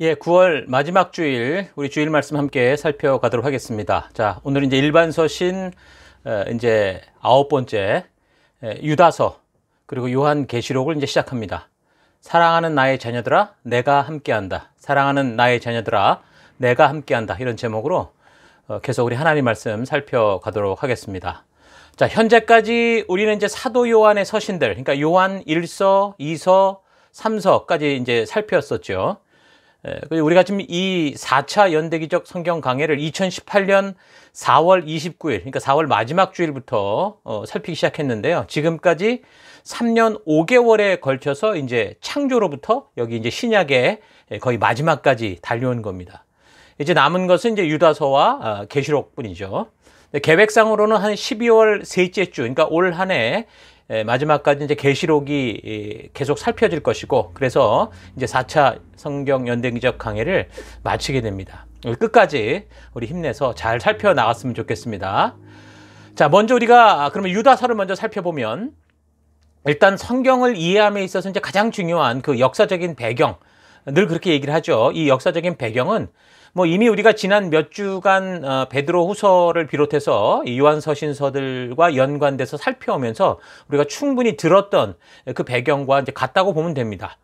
예, 9월 마지막 주일 우리 주일 말씀 함께 살펴가도록 하겠습니다. 자, 오늘 이제 일반서신 어, 이제 아홉 번째 유다서 그리고 요한 계시록을 이제 시작합니다. 사랑하는 나의 자녀들아, 내가 함께한다. 사랑하는 나의 자녀들아, 내가 함께한다. 이런 제목으로 어, 계속 우리 하나님 말씀 살펴가도록 하겠습니다. 자, 현재까지 우리는 이제 사도 요한의 서신들, 그러니까 요한 1서, 2서, 3서까지 이제 살펴왔었죠. 예, 우리가 지금 이 4차 연대기적 성경 강해를 2018년 4월 29일, 그러니까 4월 마지막 주일부터 어, 살피기 시작했는데요. 지금까지 3년 5개월에 걸쳐서 이제 창조로부터 여기 이제 신약에 예, 거의 마지막까지 달려온 겁니다. 이제 남은 것은 이제 유다서와 아, 계시록뿐이죠. 어, 계획상으로는 한 12월 셋째 주, 그러니까 올 한해 예, 마지막까지 이제 계시록이 계속 살펴질 것이고 그래서 이제 4차 성경 연대기적 강의를 마치게 됩니다. 예, 끝까지 우리 힘내서 잘 살펴 나갔으면 좋겠습니다. 자, 먼저 우리가 아, 그러면 유다서를 먼저 살펴보면 일단 성경을 이해함에 있어서 이제 가장 중요한 그 역사적인 배경 늘 그렇게 얘기를 하죠. 이 역사적인 배경은 뭐 이미 우리가 지난 몇 주간 어, 베드로 후서를 비롯해서 요한 서신서들과 연관돼서 살펴오면서 우리가 충분히 들었던 그 배경과 이제 같다고 보면 됩니다.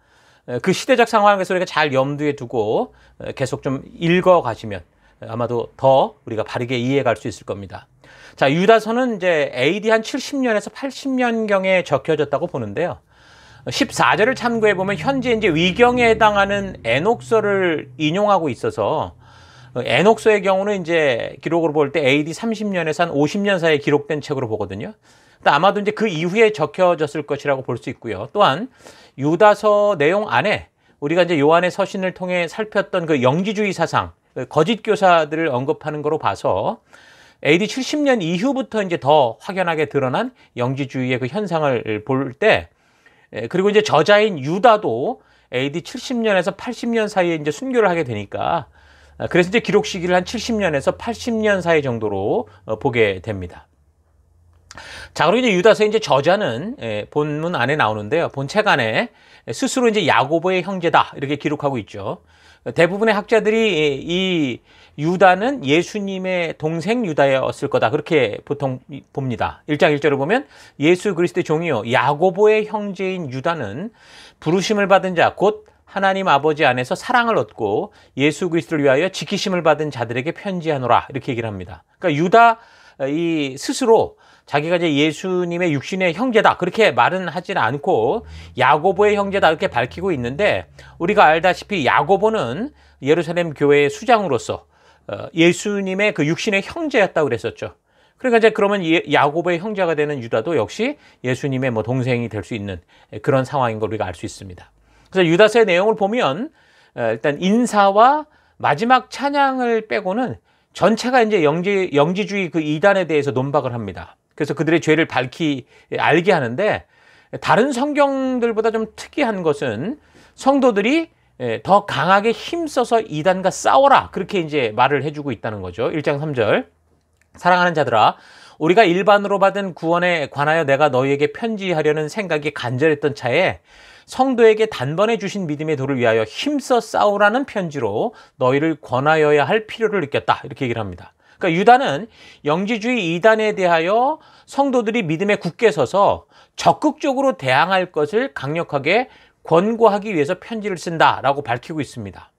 그 시대적 상황에서 우리가 잘 염두에 두고 계속 좀 읽어 가시면 아마도 더 우리가 바르게 이해갈 수 있을 겁니다. 자, 유다서는 이제 AD 한 70년에서 80년경에 적혀졌다고 보는데요. 14절을 참고해 보면 현재 이제 위경에 해당하는 에녹서를 인용하고 있어서 에녹소의 경우는 이제 기록으로 볼 때 AD 30년에서 한 50년 사이에 기록된 책으로 보거든요. 아마도 이제 그 이후에 적혀졌을 것이라고 볼 수 있고요. 또한 유다서 내용 안에 우리가 이제 요한의 서신을 통해 살폈던 그 영지주의 사상, 그 거짓 교사들을 언급하는 거로 봐서 AD 70년 이후부터 이제 더 확연하게 드러난 영지주의의 그 현상을 볼 때, 그리고 이제 저자인 유다도 AD 70년에서 80년 사이에 이제 순교를 하게 되니까 아, 그래서 이제 기록 시기를 한 70년에서 80년 사이 정도로 어, 보게 됩니다. 자, 그리고 이제 유다서 이제 저자는 예, 본문 안에 나오는데요. 본 책 안에 예, 스스로 이제 야고보의 형제다 이렇게 기록하고 있죠. 대부분의 학자들이 예, 이 유다는 예수님의 동생 유다였을 거다 그렇게 보통 봅니다. 1장 1절을 보면 예수 그리스도의 종이요 야고보의 형제인 유다는 부르심을 받은 자곧 하나님 아버지 안에서 사랑을 얻고 예수 그리스도를 위하여 지키심을 받은 자들에게 편지하노라 이렇게 얘기를 합니다. 그러니까 유다 이 스스로 자기가 이제 예수님의 육신의 형제다 그렇게 말은 하진 않고 야고보의 형제다 이렇게 밝히고 있는데 우리가 알다시피 야고보는 예루살렘 교회의 수장으로서 어, 예수님의 그 육신의 형제였다고 그랬었죠. 그러니까 이제 그러면 예, 야고보의 형제가 되는 유다도 역시 예수님의 뭐 동생이 될 수 있는 그런 상황인 걸 우리가 알 수 있습니다. 그래서 유다서의 내용을 보면 어, 일단 인사와 마지막 찬양을 빼고는 전체가 이제 영지, 영지주의 그 이단에 대해서 논박을 합니다. 그래서 그들의 죄를 밝히 알게 하는데 다른 성경들보다 좀 특이한 것은 성도들이 예, 더 강하게 힘써서 이단과 싸워라 그렇게 이제 말을 해주고 있다는 거죠. 1장 3절 사랑하는 자들아 우리가 일반으로 받은 구원에 관하여 내가 너희에게 편지하려는 생각이 간절했던 차에 성도에게 단번에 주신 믿음의 도를 위하여 힘써 싸우라는 편지로 너희를 권하여야 할 필요를 느꼈다. 이렇게 얘기를 합니다. 그러니까 유다는 영지주의 이단에 대하여 성도들이 믿음에 굳게 서서 적극적으로 대항할 것을 강력하게 권고하기 위해서 편지를 쓴다라고 밝히고 있습니다.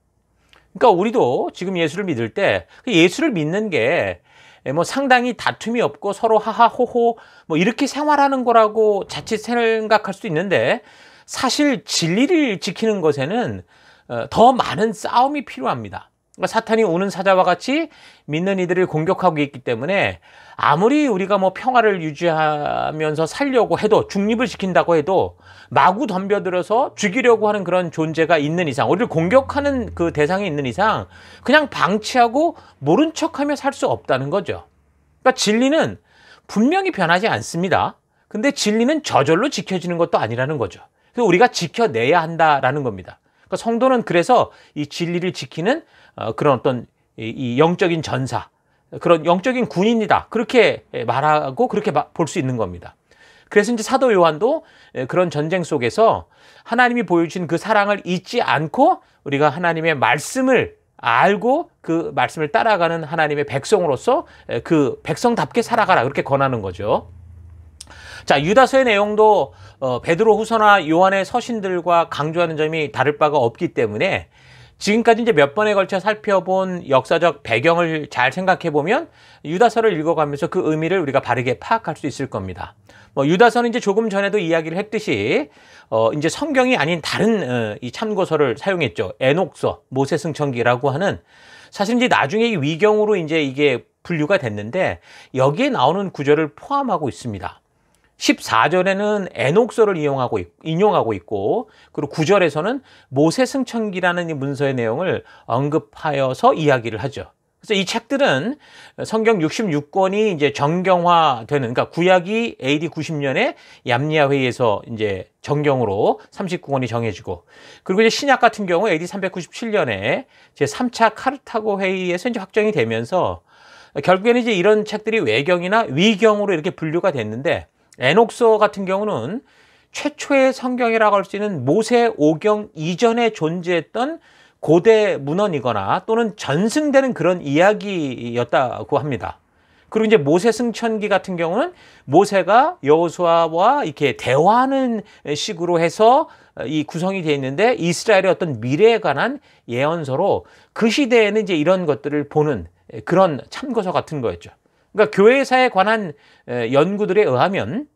그러니까 우리도 지금 예수를 믿을 때 그 예수를 믿는 게 뭐 상당히 다툼이 없고 서로 하하호호 뭐 이렇게 생활하는 거라고 자칫 생각할 수 있는데 사실 진리를 지키는 것에는 어, 더 많은 싸움이 필요합니다. 그러니까 사탄이 우는 사자와 같이 믿는 이들을 공격하고 있기 때문에 아무리 우리가 뭐 평화를 유지하면서 살려고 해도 중립을 지킨다고 해도 마구 덤벼들어서 죽이려고 하는 그런 존재가 있는 이상 우리를 공격하는 그 대상이 있는 이상 그냥 방치하고 모른 척하며 살 수 없다는 거죠. 그러니까 진리는 분명히 변하지 않습니다. 근데 진리는 저절로 지켜지는 것도 아니라는 거죠. 그 우리가 지켜내야 한다라는 겁니다. 그러니까 성도는 그래서 이 진리를 지키는 어, 그런 어떤 이 영적인 전사, 그런 영적인 군인이다. 그렇게 말하고 그렇게 볼 수 있는 겁니다. 그래서 이제 사도 요한도 예, 그런 전쟁 속에서 하나님이 보여주신 그 사랑을 잊지 않고 우리가 하나님의 말씀을 알고 그 말씀을 따라가는 하나님의 백성으로서 예, 그 백성답게 살아가라. 그렇게 권하는 거죠. 자, 유다서의 내용도 어, 베드로 후서나 요한의 서신들과 강조하는 점이 다를 바가 없기 때문에 지금까지 이제 몇 번에 걸쳐 살펴본 역사적 배경을 잘 생각해 보면 유다서를 읽어가면서 그 의미를 우리가 바르게 파악할 수 있을 겁니다. 뭐 유다서는 이제 조금 전에도 이야기를 했듯이 어 이제 성경이 아닌 다른 어, 이 참고서를 사용했죠. 에녹서, 모세승천기라고 하는 사실 이제 나중에 위경으로 이제 이게 분류가 됐는데 여기에 나오는 구절을 포함하고 있습니다. 14절에는 에녹서를 이용하고 있, 인용하고 있고 그리고 9절에서는 모세 승천기라는 이 문서의 내용을 언급하여서 이야기를 하죠. 그래서 이 책들은 성경 66권이 이제 정경화되는 그러니까 구약이 AD 90년에 얌리아 회의에서 이제 정경으로 39권이 정해지고 그리고 이제 신약 같은 경우 AD 397년에 제 3차 카르타고 회의에서 이제 확정이 되면서 결국에는 이제 이런 책들이 외경이나 위경으로 이렇게 분류가 됐는데 에녹서 같은 경우는 최초의 성경이라고 할 수 있는 모세 오경 이전에 존재했던 고대 문헌이거나 또는 전승되는 그런 이야기였다고 합니다. 그리고 이제 모세 승천기 같은 경우는 모세가 여호수아와 이렇게 대화하는 식으로 해서 이 구성이 되어 있는데 이스라엘의 어떤 미래에 관한 예언서로 그 시대에는 이제 이런 것들을 보는 그런 참고서 같은 거였죠. 그러니까 교회사에 관한 연구들에 의하면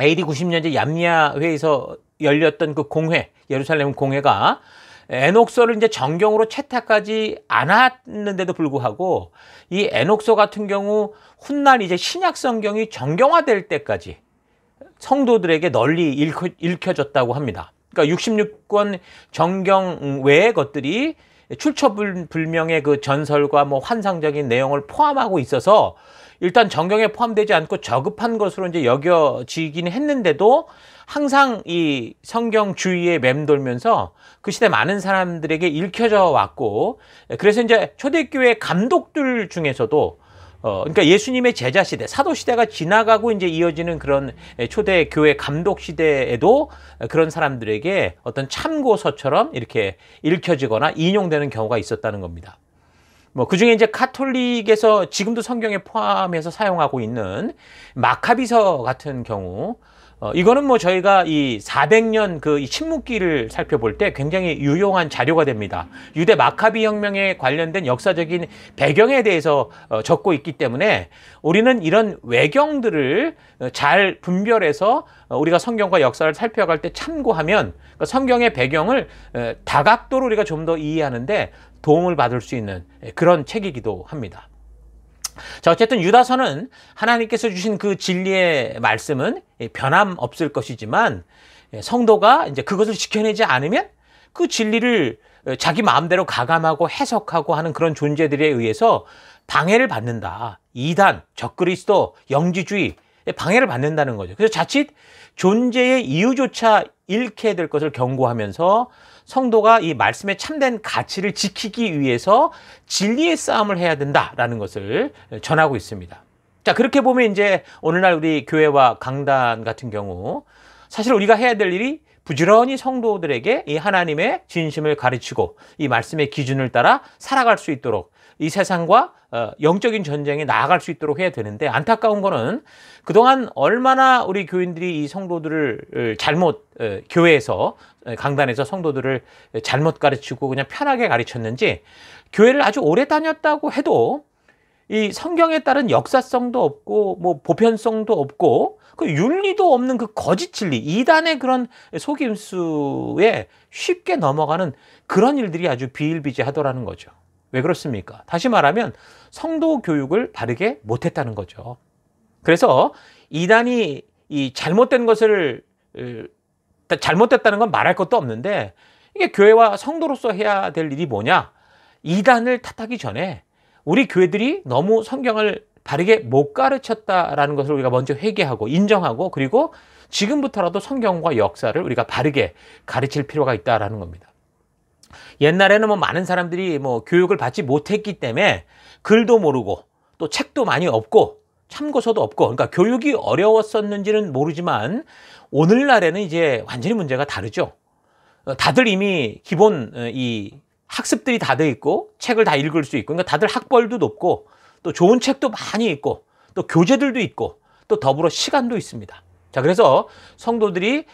AD 90년대 얌야 회에서 열렸던 그 공회, 예루살렘 공회가 에녹서를 이제 정경으로 채택하지 않았는데도 불구하고 이 에녹서 같은 경우 훗날 이제 신약 성경이 정경화될 때까지 성도들에게 널리 읽혀, 졌다고 합니다. 그러니까 66권 정경 외의 것들이 출처불명의 그 전설과 뭐 환상적인 내용을 포함하고 있어서 일단 정경에 포함되지 않고 저급한 것으로 이제 여겨지긴 했는데도 항상 이 성경 주위에 맴돌면서 그 시대 많은 사람들에게 읽혀져 왔고 그래서 이제 초대교회 감독들 중에서도 어, 그러니까 예수님의 제자 시대, 사도 시대가 지나가고 이제 이어지는 그런 초대 교회 감독 시대에도 그런 사람들에게 어떤 참고서처럼 이렇게 읽혀지거나 인용되는 경우가 있었다는 겁니다. 뭐 그중에 이제 카톨릭에서 지금도 성경에 포함해서 사용하고 있는 마카비서 같은 경우 어, 이거는 뭐 저희가 이 400년 그 침묵기를 살펴볼 때 굉장히 유용한 자료가 됩니다. 유대 마카비 혁명에 관련된 역사적인 배경에 대해서 어, 적고 있기 때문에 우리는 이런 외경들을 어, 잘 분별해서 어, 우리가 성경과 역사를 살펴갈 때 참고하면 그 성경의 배경을 어, 다각도로 우리가 좀 더 이해하는데 도움을 받을 수 있는 그런 책이기도 합니다. 자, 어쨌든 유다서는 하나님께서 주신 그 진리의 말씀은 변함없을 것이지만 예, 성도가 이제 그것을 지켜내지 않으면 그 진리를 자기 마음대로 가감하고 해석하고 하는 그런 존재들에 의해서 방해를 받는다. 이단, 적그리스도, 영지주의 예, 방해를 받는다는 거죠. 그래서 자칫 존재의 이유조차 잃게 될 것을 경고하면서 성도가 이말씀에 참된 가치를 지키기 위해서 진리의 싸움을 해야 된다라는 것을 전하고 있습니다. 자, 그렇게 보면 이제 오늘날 우리 교회와 강단 같은 경우 사실 우리가 해야 될 일이 부지런히 성도들에게 이 하나님의 진심을 가르치고 이 말씀의 기준을 따라 살아갈 수 있도록 이 세상과 어, 영적인 전쟁에 나아갈 수 있도록 해야 되는데 안타까운 거는 그동안 얼마나 우리 교인들이 이 성도들을 잘못 교회에서 강단에서 성도들을 잘못 가르치고 그냥 편하게 가르쳤는지 교회를 아주 오래 다녔다고 해도 이 성경에 따른 역사성도 없고 뭐 보편성도 없고 그 윤리도 없는 그 거짓 진리 이단의 그런 속임수에 쉽게 넘어가는 그런 일들이 아주 비일비재하더라는 거죠. 왜 그렇습니까? 다시 말하면 성도 교육을 바르게 못했다는 거죠. 그래서 이단이 이 잘못된 것을 잘못됐다는 건 말할 것도 없는데 이게 교회와 성도로서 해야 될 일이 뭐냐? 이단을 탓하기 전에 우리 교회들이 너무 성경을 바르게 못 가르쳤다라는 것을 우리가 먼저 회개하고 인정하고 그리고 지금부터라도 성경과 역사를 우리가 바르게 가르칠 필요가 있다라는 겁니다. 옛날에는 뭐 많은 사람들이 뭐 교육을 받지 못했기 때문에 글도 모르고 또 책도 많이 없고 참고서도 없고 그러니까 교육이 어려웠었는지는 모르지만 오늘날에는 이제 완전히 문제가 다르죠. 어, 다들 이미 기본 어, 이 학습들이 다 돼 있고 책을 다 읽을 수 있고 그러니까 다들 학벌도 높고 또 좋은 책도 많이 있고 또 교재들도 있고 또 더불어 시간도 있습니다. 자 그래서 성도들이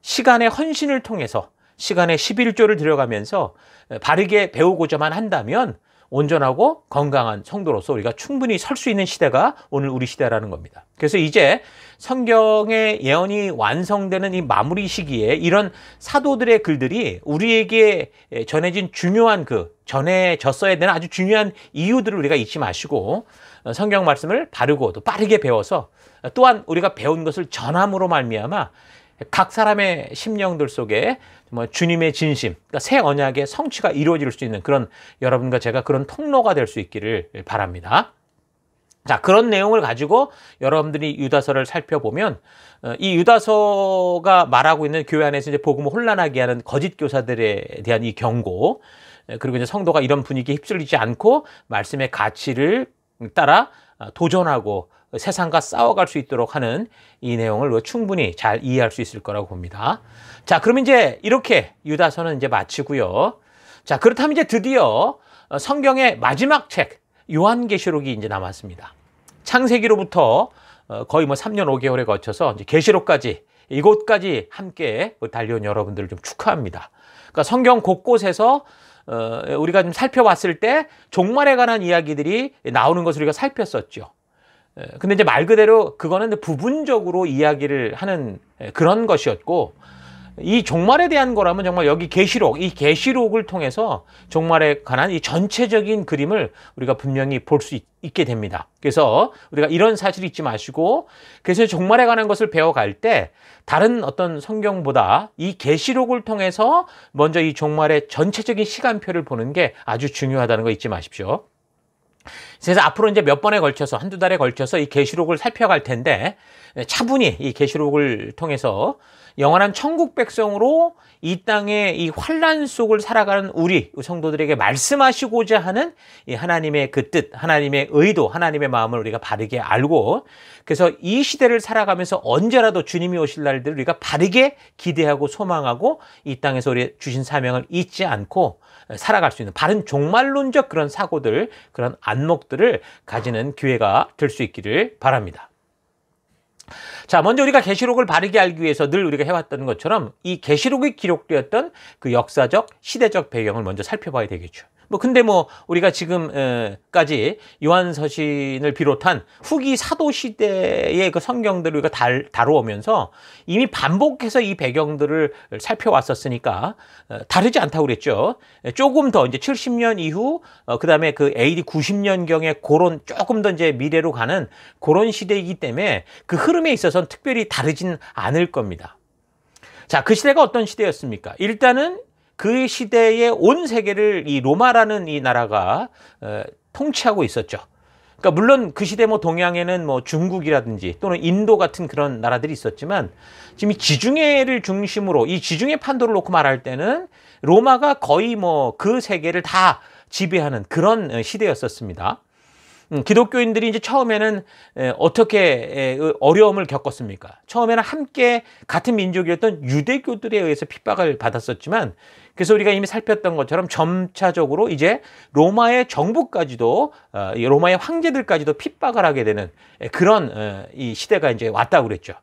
시간의 헌신을 통해서 시간의 11조를 들여가면서 바르게 배우고자만 한다면 온전하고 건강한 성도로서 우리가 충분히 설 수 있는 시대가 오늘 우리 시대라는 겁니다. 그래서 이제 성경의 예언이 완성되는 이 마무리 시기에 이런 사도들의 글들이 우리에게 전해진 중요한 그 전해졌어야 되는 아주 중요한 이유들을 우리가 잊지 마시고 어, 성경 말씀을 바르고 또 빠르게 배워서 또한 우리가 배운 것을 전함으로 말미암아 각 사람의 심령들 속에 정말 주님의 진심, 그러니까 새 언약의 성취가 이루어질 수 있는 그런 여러분과 제가 그런 통로가 될 수 있기를 바랍니다. 자, 그런 내용을 가지고 여러분들이 유다서를 살펴보면 어, 이 유다서가 말하고 있는 교회 안에서 이제 복음을 혼란하게 하는 거짓 교사들에 대한 이 경고 그리고 이제 성도가 이런 분위기에 휩쓸리지 않고 말씀의 가치를 따라 어, 도전하고 세상과 싸워갈 수 있도록 하는 이 내용을 충분히 잘 이해할 수 있을 거라고 봅니다. 자, 그럼 이제 이렇게 유다서는 이제 마치고요. 자, 그렇다면 이제 드디어 어, 성경의 마지막 책 요한계시록이 이제 남았습니다. 창세기로부터 어, 거의 뭐 3년 5개월에 걸쳐서 이제 계시록까지 이곳까지 함께 뭐 달려온 여러분들을 좀 축하합니다. 그러니까 성경 곳곳에서 어, 우리가 좀 살펴봤을 때 종말에 관한 이야기들이 나오는 것을 우리가 살폈었죠. 근데 이제 말 그대로 그거는 부분적으로 이야기를 하는 그런 것이었고 이 종말에 대한 거라면 정말 여기 계시록, 이 계시록을 통해서 종말에 관한 이 전체적인 그림을 우리가 분명히 볼 수 있게 됩니다. 그래서 우리가 이런 사실 잊지 마시고 그래서 종말에 관한 것을 배워갈 때 다른 어떤 성경보다 이 계시록을 통해서 먼저 이 종말의 전체적인 시간표를 보는 게 아주 중요하다는 거 잊지 마십시오. 그래서 앞으로 이제 몇 번에 걸쳐서 한두 달에 걸쳐서 이 계시록을 살펴갈 텐데 차분히 이 계시록을 통해서 영원한 천국 백성으로 이 땅의 이 환란 속을 살아가는 우리 성도들에게 말씀하시고자 하는 이 하나님의 그 뜻, 하나님의 의도, 하나님의 마음을 우리가 바르게 알고 그래서 이 시대를 살아가면서 언제라도 주님이 오실 날들을 우리가 바르게 기대하고 소망하고 이 땅에서 우리 주신 사명을 잊지 않고 살아갈 수 있는 바른 종말론적 그런 사고들, 그런 안목들을 가지는 기회가 될 수 있기를 바랍니다. 자, 먼저 우리가 계시록을 바르게 알기 위해서 늘 우리가 해왔던 것처럼 이 계시록이 기록되었던 그 역사적, 시대적 배경을 먼저 살펴봐야 되겠죠. 뭐 근데 뭐 우리가 지금까지 요한서신을 비롯한 후기 사도 시대의 그 성경들을 우리가 달, 다루오면서 이미 반복해서 이 배경들을 살펴왔었으니까 어, 다르지 않다고 그랬죠. 조금 더 이제 70년 이후 어, 그다음에 그 AD 90년 경에 그런 조금 더 이제 미래로 가는 그런 시대이기 때문에 그 흐름에 있어서는 특별히 다르진 않을 겁니다. 자, 그 시대가 어떤 시대였습니까? 일단은 그 시대에 온 세계를 이 로마라는 이 나라가 어, 통치하고 있었죠. 그러니까 물론 그 시대 뭐 동양에는 뭐 중국이라든지 또는 인도 같은 그런 나라들이 있었지만 지금 이 지중해를 중심으로 이 지중해 판도를 놓고 말할 때는 로마가 거의 뭐 그 세계를 다 지배하는 그런 어, 시대였었습니다. 음, 기독교인들이 이제 처음에는 어떻게 어려움을 겪었습니까? 처음에는 함께 같은 민족이었던 유대교들에 의해서 핍박을 받았었지만 그래서 우리가 이미 살폈던 것처럼 점차적으로 이제 로마의 정부까지도 어, 로마의 황제들까지도 핍박을 하게 되는 예, 그런 어, 이 시대가 이제 왔다고 그랬죠.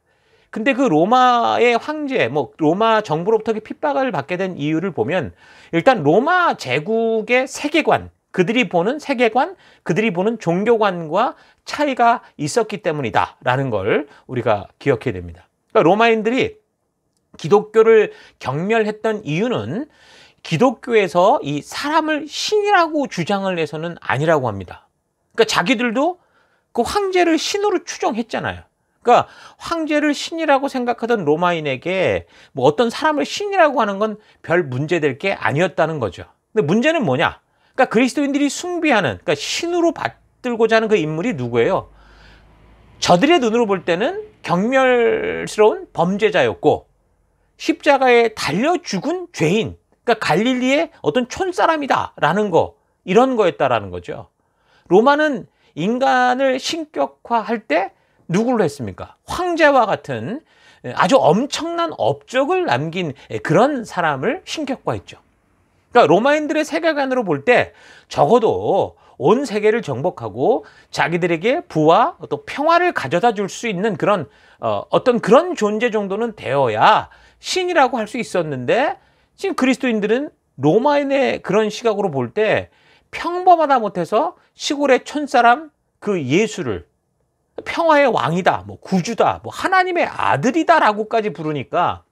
근데 그 로마의 황제, 뭐 로마 정부로부터 핍박을 받게 된 이유를 보면 일단 로마 제국의 세계관, 그들이 보는 세계관, 그들이 보는 종교관과 차이가 있었기 때문이다라는 걸 우리가 기억해야 됩니다. 그러니까 로마인들이 기독교를 경멸했던 이유는 기독교에서 이 사람을 신이라고 주장을 해서는 아니라고 합니다. 그러니까 자기들도 그 황제를 신으로 추정했잖아요. 그러니까 황제를 신이라고 생각하던 로마인에게 뭐 어떤 사람을 신이라고 하는 건 별 문제될 게 아니었다는 거죠. 근데 문제는 뭐냐? 그러니까 그리스도인들이 숭배하는 그러니까 신으로 받들고자 하는 그 인물이 누구예요? 저들의 눈으로 볼 때는 경멸스러운 범죄자였고 십자가에 달려 죽은 죄인, 그러니까 갈릴리의 어떤 촌사람이다라는 거, 이런 거였다라는 거죠. 로마는 인간을 신격화할 때 누구로 했습니까? 황제와 같은 아주 엄청난 업적을 남긴 그런 사람을 신격화했죠. 그러니까 로마인들의 세계관으로 볼 때 적어도 온 세계를 정복하고 자기들에게 부와 또 평화를 가져다 줄 수 있는 그런 어, 어떤 그런 존재 정도는 되어야 신이라고 할 수 있었는데 지금 그리스도인들은 로마인의 그런 시각으로 볼 때 평범하다 못해서 시골의 촌사람 그 예수를 평화의 왕이다, 뭐 구주다, 뭐 하나님의 아들이다라고까지 부르니까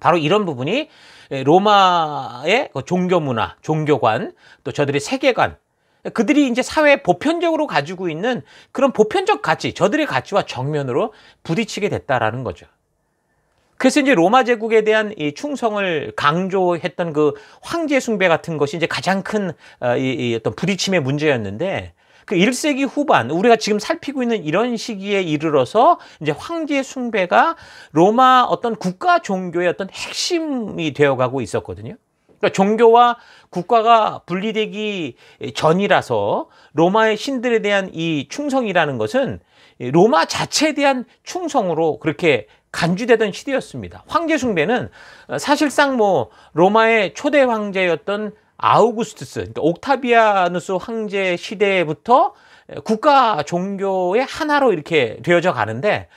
바로 이런 부분이 로마의 그 종교 문화, 종교관, 또 저들의 세계관 그들이 이제 사회 보편적으로 가지고 있는 그런 보편적 가치, 저들의 가치와 정면으로 부딪히게 됐다라는 거죠. 그래서 이제 로마 제국에 대한 이 충성을 강조했던 그 황제 숭배 같은 것이 이제 가장 큰이이 어, 어떤 부딪힘의 문제였는데 그 1세기 후반 우리가 지금 살피고 있는 이런 시기에 이르러서 이제 황제 숭배가 로마 어떤 국가 종교의 어떤 핵심이 되어 가고 있었거든요. 그러니까 종교와 국가가 분리되기 전이라서 로마의 신들에 대한 이 충성이라는 것은 로마 자체에 대한 충성으로 그렇게 간주되던 시대였습니다. 황제 숭배는 사실상 뭐 로마의 초대 황제였던 아우구스투스, 그러니까 옥타비아누스 황제 시대부터 국가 종교의 하나로 이렇게 되어져 가는데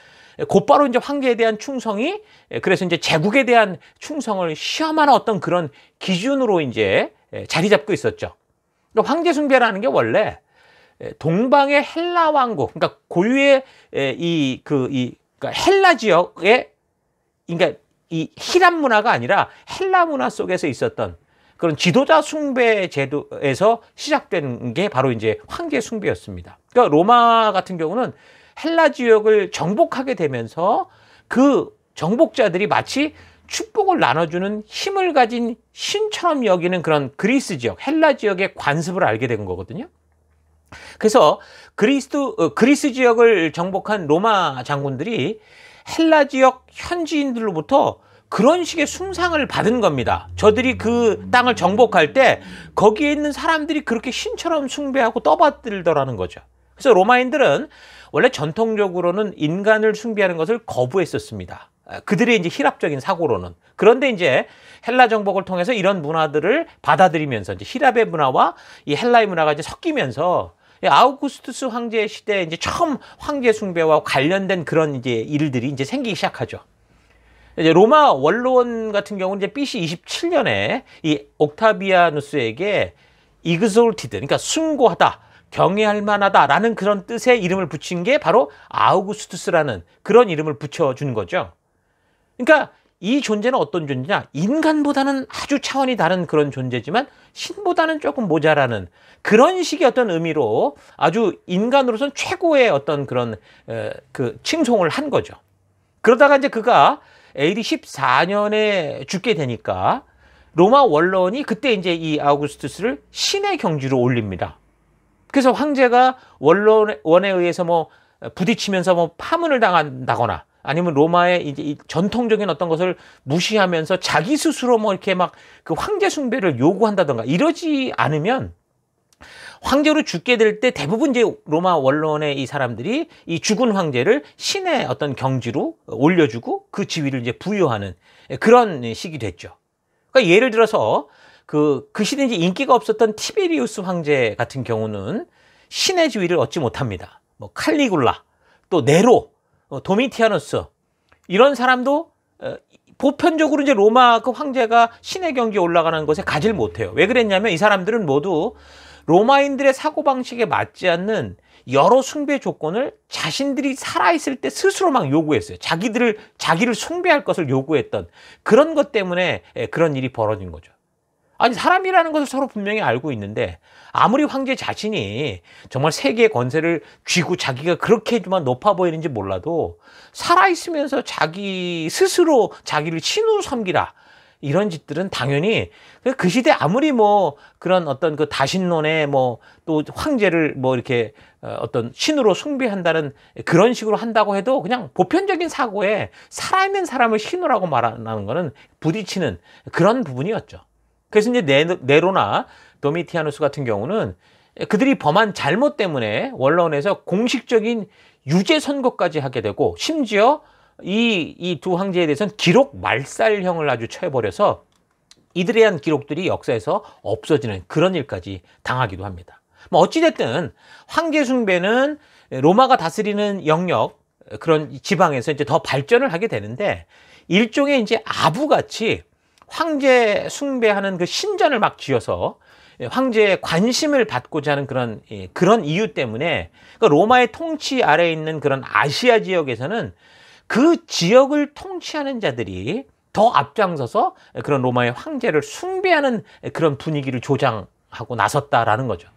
곧바로 이제 황제에 대한 충성이 예, 그래서 이제 제국에 대한 충성을 시험하는 어떤 그런 기준으로 이제 예, 자리 잡고 있었죠. 그러니까 황제 숭배라는 게 원래 예, 동방의 헬라 왕국, 그러니까 고유의 이 그 이 그, 그 헬라 지역의 그러니까 이 히랍 문화가 아니라 헬라 문화 속에서 있었던 그런 지도자 숭배 제도에서 시작된 게 바로 이제 황제 숭배였습니다. 그러니까 로마 같은 경우는 헬라 지역을 정복하게 되면서 그 정복자들이 마치 축복을 나눠주는 힘을 가진 신처럼 여기는 그런 그리스 지역, 헬라 지역의 관습을 알게 된 거거든요. 그래서 그리스, 어, 그리스 지역을 정복한 로마 장군들이 헬라 지역 현지인들로부터 그런 식의 숭상을 받은 겁니다. 저들이 그 땅을 정복할 때 거기에 있는 사람들이 그렇게 신처럼 숭배하고 떠받들더라는 거죠. 그래서 로마인들은 원래 전통적으로는 인간을 숭배하는 것을 거부했었습니다. 아, 그들의 이제 희랍적인 사고로는 그런데 이제 헬라 정복을 통해서 이런 문화들을 받아들이면서 이제 히랍의 문화와 이 헬라의 문화가 이제 섞이면서 아우구스투스 황제 시대에 이제 처음 황제 숭배와 관련된 그런 이제 일들이 이제 생기기 시작하죠. 이제 로마 원로원 같은 경우는 이제 BC 27년에 이 옥타비아누스에게 이그솔티드 그러니까 숭고하다 경외할 만하다라는 그런 뜻의 이름을 붙인 게 바로 아우구스투스라는 그런 이름을 붙여준 거죠. 그러니까 이 존재는 어떤 존재냐? 인간보다는 아주 차원이 다른 그런 존재지만 신보다는 조금 모자라는 그런 식의 어떤 의미로 아주 인간으로선 최고의 어떤 그런 에, 그 칭송을 한 거죠. 그러다가 이제 그가 AD 14년에 죽게 되니까 로마 원론이 그때 이제 이 아우구스투스를 신의 경지로 올립니다. 그래서 황제가 원론에 원 의해서 뭐 부딪히면서 뭐 파문을 당한다거나 아니면 로마의 이제 전통적인 어떤 것을 무시하면서 자기 스스로 뭐 이렇게 막 그 황제 숭배를 요구한다던가 이러지 않으면 황제로 죽게 될 때 대부분 이제 로마 원론의 이 사람들이 이 죽은 황제를 신의 어떤 경지로 올려주고 그 지위를 이제 부여하는 그런 식이 됐죠. 그러니까 예를 들어서 그, 그 시대 이제 인기가 없었던 티베리우스 황제 같은 경우는 신의 지위를 얻지 못합니다. 뭐 칼리굴라, 또 네로, 어, 도미티아누스 이런 사람도 어, 보편적으로 이제 로마 그 황제가 신의 경기에 올라가는 것에 가질 못해요. 왜 그랬냐면 이 사람들은 모두 로마인들의 사고방식에 맞지 않는 여러 숭배 조건을 자신들이 살아있을 때 스스로 막 요구했어요. 자기들을, 자기를 숭배할 것을 요구했던 그런 것 때문에 그런 일이 벌어진 거죠. 아니 사람이라는 것을 서로 분명히 알고 있는데 아무리 황제 자신이 정말 세계 의 권세를 쥐고 자기가 그렇게만 높아 보이는지 몰라도 살아있으면서 자기 스스로 자기를 신으로 섬기라 이런 짓들은 당연히 그 시대 아무리 뭐 그런 어떤 그 다신론에 뭐 또 황제를 뭐 이렇게 어, 어떤 신으로 숭배한다는 그런 식으로 한다고 해도 그냥 보편적인 사고에 살아있는 사람을 신으라고 말하는 거는 부딪히는 그런 부분이었죠. 그래서 이제 네, 네로나 도미티아누스 같은 경우는 그들이 범한 잘못 때문에 원로원에서 공식적인 유죄 선고까지 하게 되고 심지어 이 이 두 황제에 대해서는 기록 말살형을 아주 처해버려서 이들에 대한 기록들이 역사에서 없어지는 그런 일까지 당하기도 합니다. 뭐 어찌됐든 황제 숭배는 로마가 다스리는 영역 그런 지방에서 이제 더 발전을 하게 되는데 일종의 이제 아부같이 황제 숭배하는 그 신전을 막 지어서 예, 황제의 관심을 받고자 하는 그런 예, 그런 이유 때문에 그러니까 로마의 통치 아래에 있는 그런 아시아 지역에서는 그 지역을 통치하는 자들이 더 앞장서서 그런 로마의 황제를 숭배하는 그런 분위기를 조장하고 나섰다라는 거죠.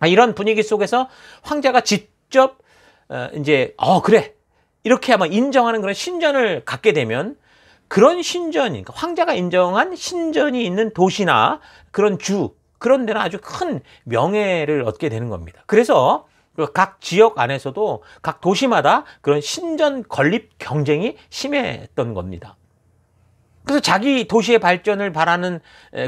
아, 이런 분위기 속에서 황제가 직접 어, 이제 어 그래 이렇게 아마 인정하는 그런 신전을 갖게 되면 그런 신전이 그러니까 황제가 인정한 신전이 있는 도시나 그런 주 그런 데는 아주 큰 명예를 얻게 되는 겁니다. 그래서 각 지역 안에서도 각 도시마다 그런 신전 건립 경쟁이 심했던 겁니다. 그래서 자기 도시의 발전을 바라는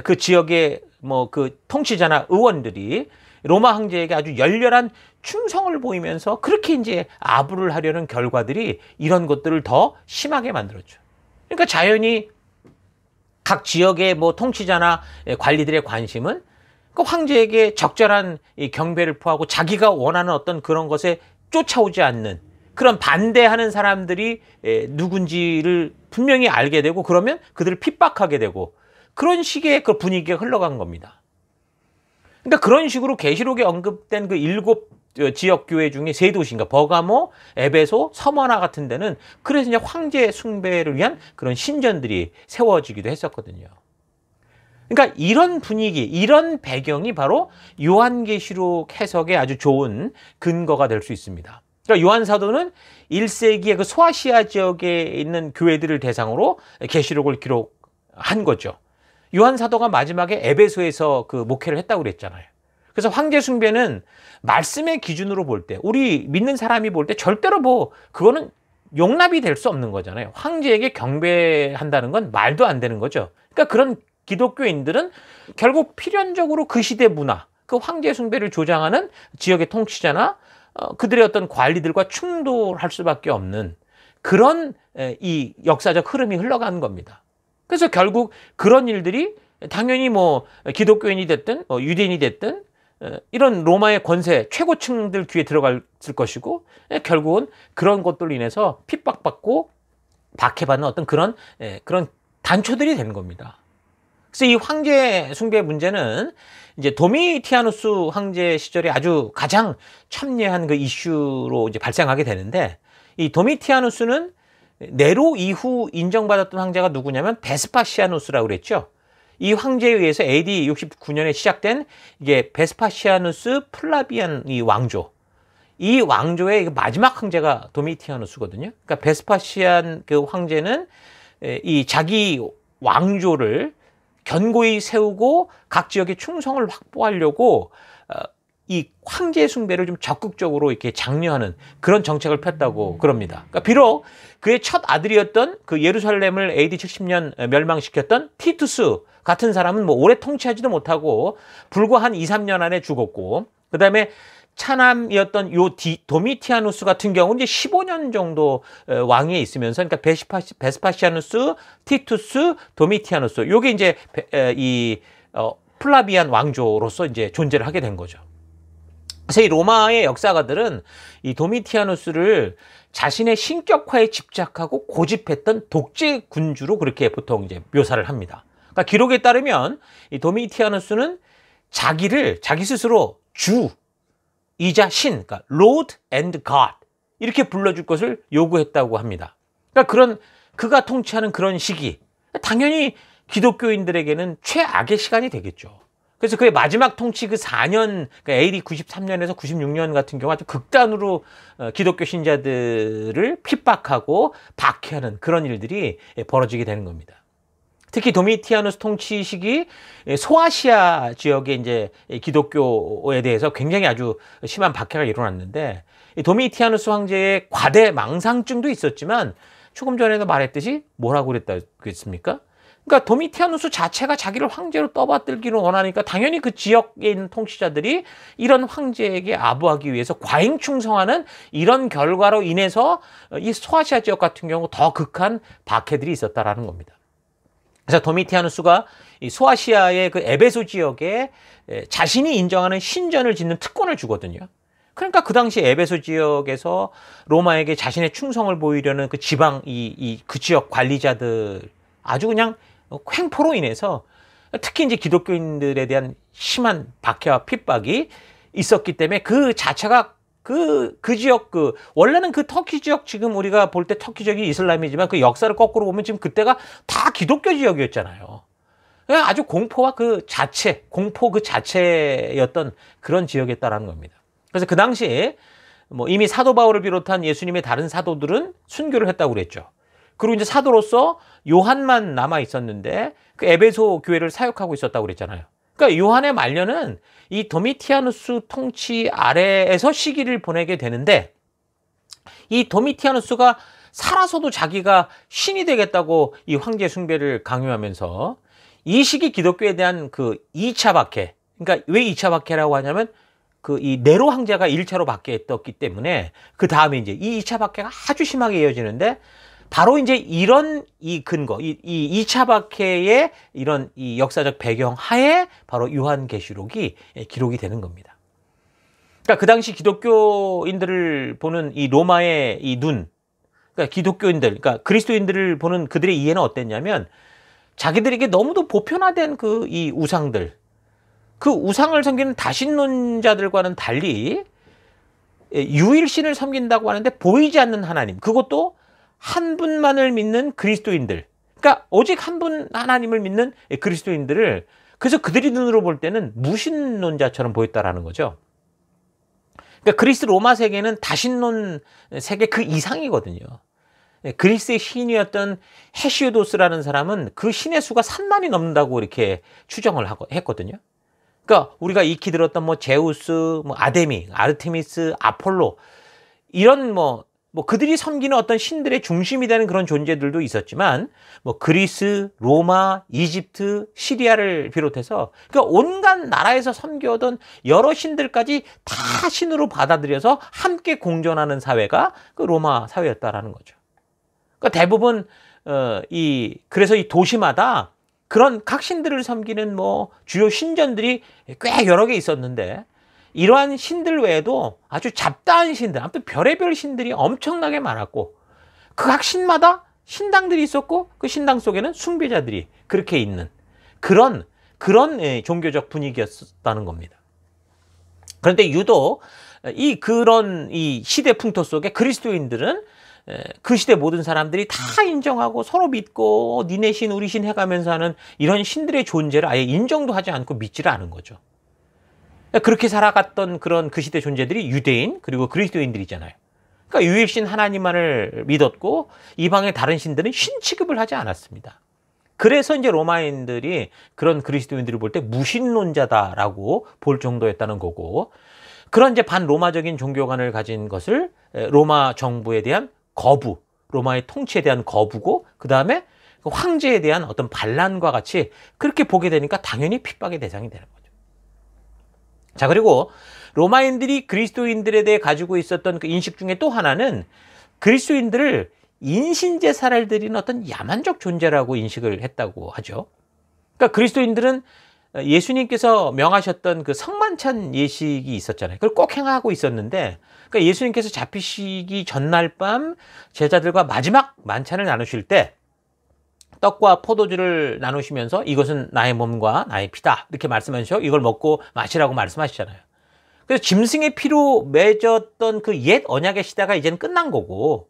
그 지역의 뭐 그 통치자나 의원들이 로마 황제에게 아주 열렬한 충성을 보이면서 그렇게 이제 아부를 하려는 결과들이 이런 것들을 더 심하게 만들었죠. 그러니까 자연히 각 지역의 뭐 통치자나 예, 관리들의 관심은 그 황제에게 적절한 경배를 포하고 자기가 원하는 어떤 그런 것에 쫓아오지 않는 그런 반대하는 사람들이 예, 누군지를 분명히 알게 되고 그러면 그들을 핍박하게 되고 그런 식의 그 분위기가 흘러간 겁니다. 그러니까 그런 식으로 계시록에 언급된 그 일곱 어, 지역 교회 중에 세 도시인가 버가모, 에베소, 서머나 같은 데는 그래서 이제 황제 숭배를 위한 그런 신전들이 세워지기도 했었거든요. 그러니까 이런 분위기, 이런 배경이 바로 요한계시록 해석에 아주 좋은 근거가 될 수 있습니다. 그러니까 요한 사도는 1세기의 그 소아시아 지역에 있는 교회들을 대상으로 계시록을 기록한 거죠. 요한 사도가 마지막에 에베소에서 그 목회를 했다고 그랬잖아요. 그래서 황제 숭배는 말씀의 기준으로 볼 때, 우리 믿는 사람이 볼 때 절대로 뭐 그거는 용납이 될 수 없는 거잖아요. 황제에게 경배한다는 건 말도 안 되는 거죠. 그러니까 그런 기독교인들은 결국 필연적으로 그 시대 문화, 그 황제 숭배를 조장하는 지역의 통치자나 어, 그들의 어떤 관리들과 충돌할 수밖에 없는 그런 이 역사적 흐름이 흘러가는 겁니다. 그래서 결국 그런 일들이 당연히 뭐 기독교인이 됐든 뭐 유대인이 됐든 이런 로마의 권세 최고층들 귀에 들어갔을 것이고 결국은 그런 것들로 인해서 핍박받고 박해받는 어떤 그런 그런 단초들이 되는 겁니다. 그래서 이 황제 숭배 문제는 이제 도미티아누스 황제 시절에 아주 가장 첨예한 그 이슈로 이제 발생하게 되는데 이 도미티아누스는 네로 이후 인정받았던 황제가 누구냐면 베스파시아누스라고 그랬죠. 이 황제에 의해서 AD 69년에 시작된 이게 베스파시아누스 플라비안 이 왕조 이 왕조의 그 마지막 황제가 도미티아누스거든요. 그러니까 베스파시안 그 황제는 이 자기 왕조를 견고히 세우고 각 지역의 충성을 확보하려고 이 황제 숭배를 좀 적극적으로 이렇게 장려하는 그런 정책을 폈다고 음. 그럽니다. 그러니까 비록 그의 첫 아들이었던 그 예루살렘을 AD 70년 멸망시켰던 티투스 같은 사람은 뭐 오래 통치하지도 못하고 불과 한 2, 3년 안에 죽었고 그다음에 차남이었던 요 디, 도미티아누스 같은 경우는 이제 15년 정도 어, 왕위에 있으면서 그러니까 베스파 베스파시아누스, 티투스, 도미티아누스 요게 이제 이 어, 플라비안 왕조로서 이제 존재를 하게 된 거죠. 사실 로마의 역사가들은 이 도미티아누스를 자신의 신격화에 집착하고 고집했던 독재 군주로 그렇게 보통 이제 묘사를 합니다. 그러니까 기록에 따르면 이 도미티아누스는 자기를 자기 스스로 주이자 신, 그러니까 Lord and God 이렇게 불러줄 것을 요구했다고 합니다. 그러니까 그런 그가 통치하는 그런 시기 당연히 기독교인들에게는 최악의 시간이 되겠죠. 그래서 그의 마지막 통치 그 4년, 그러니까 AD 93년에서 96년 같은 경우 아주 극단으로 어, 기독교 신자들을 핍박하고 박해하는 그런 일들이 예, 벌어지게 되는 겁니다. 특히 도미티아누스 통치 시기 예, 소아시아 지역의 이제 기독교에 대해서 굉장히 아주 심한 박해가 일어났는데 도미티아누스 황제의 과대 망상증도 있었지만 조금 전에도 말했듯이 뭐라고 그랬다 그랬습니까? 그러니까 도미티아누스 자체가 자기를 황제로 떠받들기를 원하니까 당연히 그 지역에 있는 통치자들이 이런 황제에게 아부하기 위해서 과잉 충성하는 이런 결과로 인해서 이 소아시아 지역 같은 경우 더 극한 박해들이 있었다라는 겁니다. 그래서 도미티아누스가 이 소아시아의 그 에베소 지역에 자신이 인정하는 신전을 짓는 특권을 주거든요. 그러니까 그 당시 에베소 지역에서 로마에게 자신의 충성을 보이려는 그 지방 이이 그 지역 관리자들 아주 그냥 어, 횡포로 인해서 특히 이제 기독교인들에 대한 심한 박해와 핍박이 있었기 때문에 그 자체가 그, 그 지역, 그, 원래는 그 터키 지역, 지금 우리가 볼 때 터키 지역이 이슬람이지만 그 역사를 거꾸로 보면 지금 그때가 다 기독교 지역이었잖아요. 예, 아주 공포와 그 자체, 공포 그 자체였던 그런 지역이었다라는 겁니다. 그래서 그 당시에 뭐 이미 사도 바울을 비롯한 예수님의 다른 사도들은 순교를 했다고 그랬죠. 그리고 이제 사도로서 요한만 남아 있었는데 그 에베소 교회를 사역하고 있었다고 그랬잖아요. 그러니까 요한의 말년은 이 도미티아누스 통치 아래에서 시기를 보내게 되는데 이 도미티아누스가 살아서도 자기가 신이 되겠다고 이 황제 숭배를 강요하면서 이 시기 기독교에 대한 그 2차 박해 그러니까 왜 2차 박해라고 하냐면 그 이 네로 황제가 1차로 박해했었기 때문에 그 다음에 이제 이 2차 박해가 아주 심하게 이어지는데 바로 이제 이런 이 근거, 이, 이 2차 박해의 이런 이 역사적 배경 하에 바로 요한계시록이 예, 기록이 되는 겁니다. 그러니까 그 당시 기독교인들을 보는 이 로마의 이 눈, 그러니까 기독교인들, 그러니까 그리스도인들을 보는 그들의 이해는 어땠냐면 자기들에게 너무도 보편화된 그 이 우상들, 그 우상을 섬기는 다신론자들과는 달리 예, 유일신을 섬긴다고 하는데 보이지 않는 하나님, 그것도 한 분만을 믿는 그리스도인들 그러니까 오직 한 분 하나님을 믿는 그리스도인들을 그래서 그들이 눈으로 볼 때는 무신론자처럼 보였다라는 거죠. 그러니까 그리스 로마 세계는 다신론 세계 그 이상이거든요. 그리스의 신이었던 헤시오도스라는 사람은 그 신의 수가 3만이 넘는다고 이렇게 추정을 하고 했거든요. 그러니까 우리가 익히 들었던 뭐 제우스, 뭐 아데미, 아르테미스, 아폴로 이런 뭐뭐 그들이 섬기는 어떤 신들의 중심이 되는 그런 존재들도 있었지만 뭐 그리스, 로마, 이집트, 시리아를 비롯해서 그러니까 온갖 나라에서 섬겨오던 여러 신들까지 다 신으로 받아들여서 함께 공존하는 사회가 그 로마 사회였다라는 거죠. 그러니까 대부분 어, 이 그래서 이 도시마다 그런 각 신들을 섬기는 뭐 주요 신전들이 꽤 여러 개 있었는데 이러한 신들 외에도 아주 잡다한 신들, 아무튼 별의별 신들이 엄청나게 많았고 그 각 신마다 신당들이 있었고 그 신당 속에는 숭배자들이 그렇게 있는 그런 그런 예, 종교적 분위기였다는 겁니다. 그런데 유독 어, 이 그런 이 시대 풍토 속에 그리스도인들은 그 시대 모든 사람들이 다 인정하고 서로 믿고 니네 신 우리 신 해가면서 하는 이런 신들의 존재를 아예 인정도 하지 않고 믿지를 않은 거죠. 그렇게 살아갔던 그런 그 시대 존재들이 유대인 그리고 그리스도인들이잖아요. 그러니까 유일신 하나님만을 믿었고 이방의 다른 신들은 신 취급을 하지 않았습니다. 그래서 이제 로마인들이 그런 그리스도인들을 볼 때 무신론자다라고 볼 정도였다는 거고 그런 이제 반로마적인 종교관을 가진 것을 로마 정부에 대한 거부, 로마의 통치에 대한 거부고 그다음에 그 황제에 대한 어떤 반란과 같이 그렇게 보게 되니까 당연히 핍박의 대상이 되는 거예요. 자 그리고 로마인들이 그리스도인들에 대해 가지고 있었던 그 인식 중에 또 하나는 그리스도인들을 인신제사를 드리는 어떤 야만적 존재라고 인식을 했다고 하죠. 그러니까 그리스도인들은 예수님께서 명하셨던 그 성만찬 예식이 있었잖아요. 그걸 꼭 행하고 있었는데, 그러니까 예수님께서 잡히시기 전날 밤 제자들과 마지막 만찬을 나누실 때 떡과 포도주를 나누시면서 이것은 나의 몸과 나의 피다 이렇게 말씀하시고 이걸 먹고 마시라고 말씀하시잖아요. 그래서 짐승의 피로 맺었던 그 옛 언약의 시대가 이제는 끝난 거고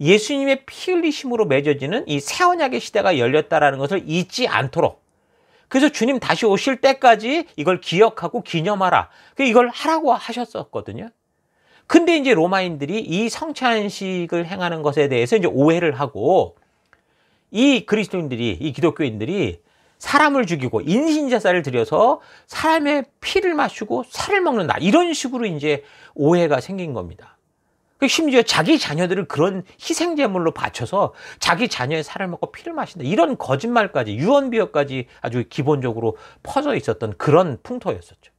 예수님의 피 흘리심으로 맺어지는 이 새 언약의 시대가 열렸다라는 것을 잊지 않도록 그래서 주님 다시 오실 때까지 이걸 기억하고 기념하라. 이걸 하라고 하셨었거든요. 근데 이제 로마인들이 이 성찬식을 행하는 것에 대해서 이제 오해를 하고 이 그리스도인들이 이 기독교인들이 사람을 죽이고 인신자살을들여서 사람의 피를 마시고 살을 먹는다 이런 식으로 이제 오해가 생긴 겁니다. 그 심지어 자기 자녀들을 그런 희생제물로 바쳐서 자기 자녀의 살을 먹고 피를 마신다 이런 거짓말까지 유언비어까지 아주 기본적으로 퍼져 있었던 그런 풍토였었죠.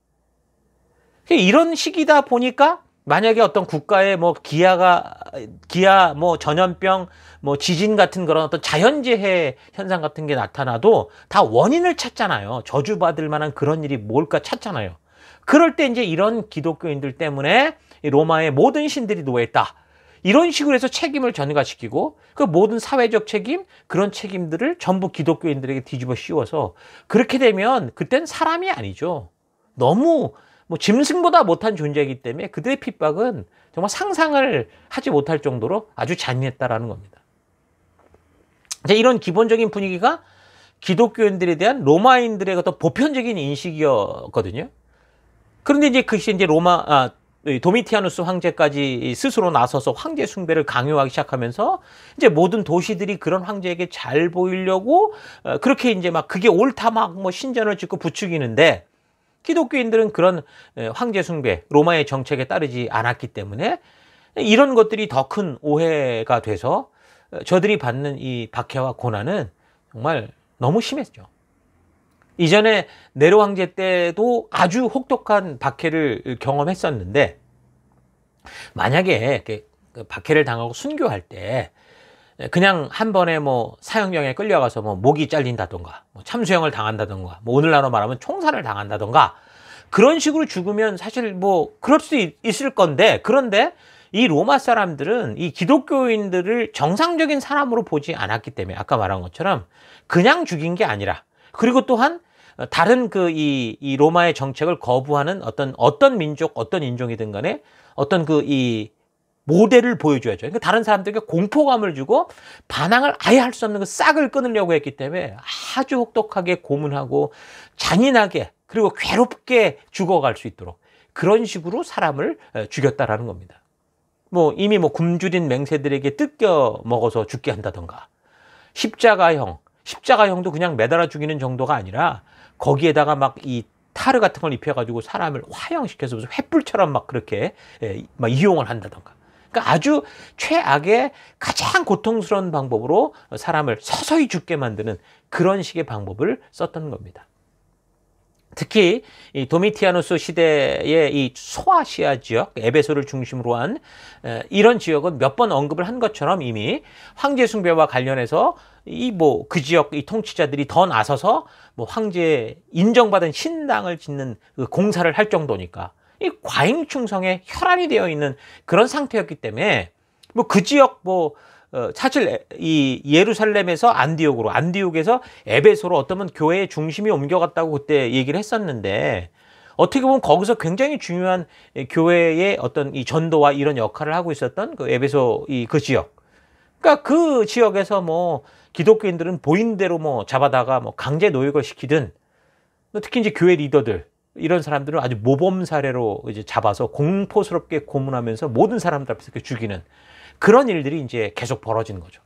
그러니까 이런 식이다 보니까 만약에 어떤 국가의 뭐 기아가 기아 뭐 전염병 뭐 지진 같은 그런 어떤 자연재해 현상 같은 게 나타나도 다 원인을 찾잖아요. 저주받을 만한 그런 일이 뭘까 찾잖아요. 그럴 때 이제 이런 기독교인들 때문에 로마의 모든 신들이 노했다 이런 식으로 해서 책임을 전가시키고 그 모든 사회적 책임 그런 책임들을 전부 기독교인들에게 뒤집어 씌워서 그렇게 되면 그땐 사람이 아니죠. 너무 뭐 짐승보다 못한 존재이기 때문에 그들의 핍박은 정말 상상을 하지 못할 정도로 아주 잔인했다라는 겁니다. 이 이런 기본적인 분위기가 기독교인들에 대한 로마인들의 어떤 보편적인 인식이었거든요. 그런데 이제 그것 이제 로마 아, 도미티아누스 황제까지 스스로 나서서 황제 숭배를 강요하기 시작하면서 이제 모든 도시들이 그런 황제에게 잘 보이려고 어, 그렇게 이제 막 그게 옳다 막뭐 신전을 짓고 부추기는데 기독교인들은 그런 황제 숭배, 로마의 정책에 따르지 않았기 때문에 이런 것들이 더 큰 오해가 돼서 어, 저들이 받는 이 박해와 고난은 정말 너무 심했죠. 이전에 네로 황제 때도 아주 혹독한 박해를 경험했었는데 만약에 그 박해를 당하고 순교할 때 예, 그냥 한 번에 뭐 사형령에 끌려가서 뭐 목이 잘린다던가 뭐 참수형을 당한다던가 뭐 오늘날로 말하면 총살을 당한다던가 그런 식으로 죽으면 사실 뭐 그럴 수 있, 있을 건데 그런데 이 로마 사람들은 이 기독교인들을 정상적인 사람으로 보지 않았기 때문에 아까 말한 것처럼 그냥 죽인 게 아니라 그리고 또한 다른 그 이 이 로마의 정책을 거부하는 어떤 어떤 민족 어떤 인종이든 간에 어떤 그이 모델을 보여줘야죠. 그러니까 다른 사람들에게 공포감을 주고 반항을 아예 할 수 없는 그 싹을 끊으려고 했기 때문에 아주 혹독하게 고문하고 잔인하게 그리고 괴롭게 죽어갈 수 있도록 그런 식으로 사람을 어, 죽였다라는 겁니다. 뭐 이미 뭐 굶주린 맹세들에게 뜯겨 먹어서 죽게 한다던가 십자가형 십자가형도 그냥 매달아 죽이는 정도가 아니라 거기에다가 막 이 타르 같은 걸 입혀가지고 사람을 화형시켜서 무슨 횃불처럼 막 그렇게 예, 막 이용을 한다던가 그러니까 아주 최악의 가장 고통스러운 방법으로 사람을 서서히 죽게 만드는 그런 식의 방법을 썼던 겁니다. 특히 이 도미티아누스 시대의 이 소아시아 지역, 에베소를 중심으로 한 이런 지역은 몇 번 언급을 한 것처럼 이미 황제 숭배와 관련해서 이 뭐 그 지역 이 통치자들이 더 나서서 뭐 황제 인정받은 신당을 짓는 그 공사를 할 정도니까 이 과잉충성에 혈안이 되어 있는 그런 상태였기 때문에 뭐 그 지역 뭐 어, 사실 이 예루살렘에서 안디옥으로 안디옥에서 에베소로 어떤면 교회의 중심이 옮겨갔다고 그때 얘기를 했었는데 어떻게 보면 거기서 굉장히 중요한 예, 교회의 어떤 이 전도와 이런 역할을 하고 있었던 그 에베소 이 그 지역 그러니까 그 지역에서 뭐 기독교인들은 보인 대로 뭐 잡아다가 뭐 강제 노역을 시키든 뭐 특히 이제 교회 리더들 이런 사람들은 아주 모범 사례로 이제 잡아서 공포스럽게 고문하면서 모든 사람들 앞에서 죽이는 그런 일들이 이제 계속 벌어지는 거죠.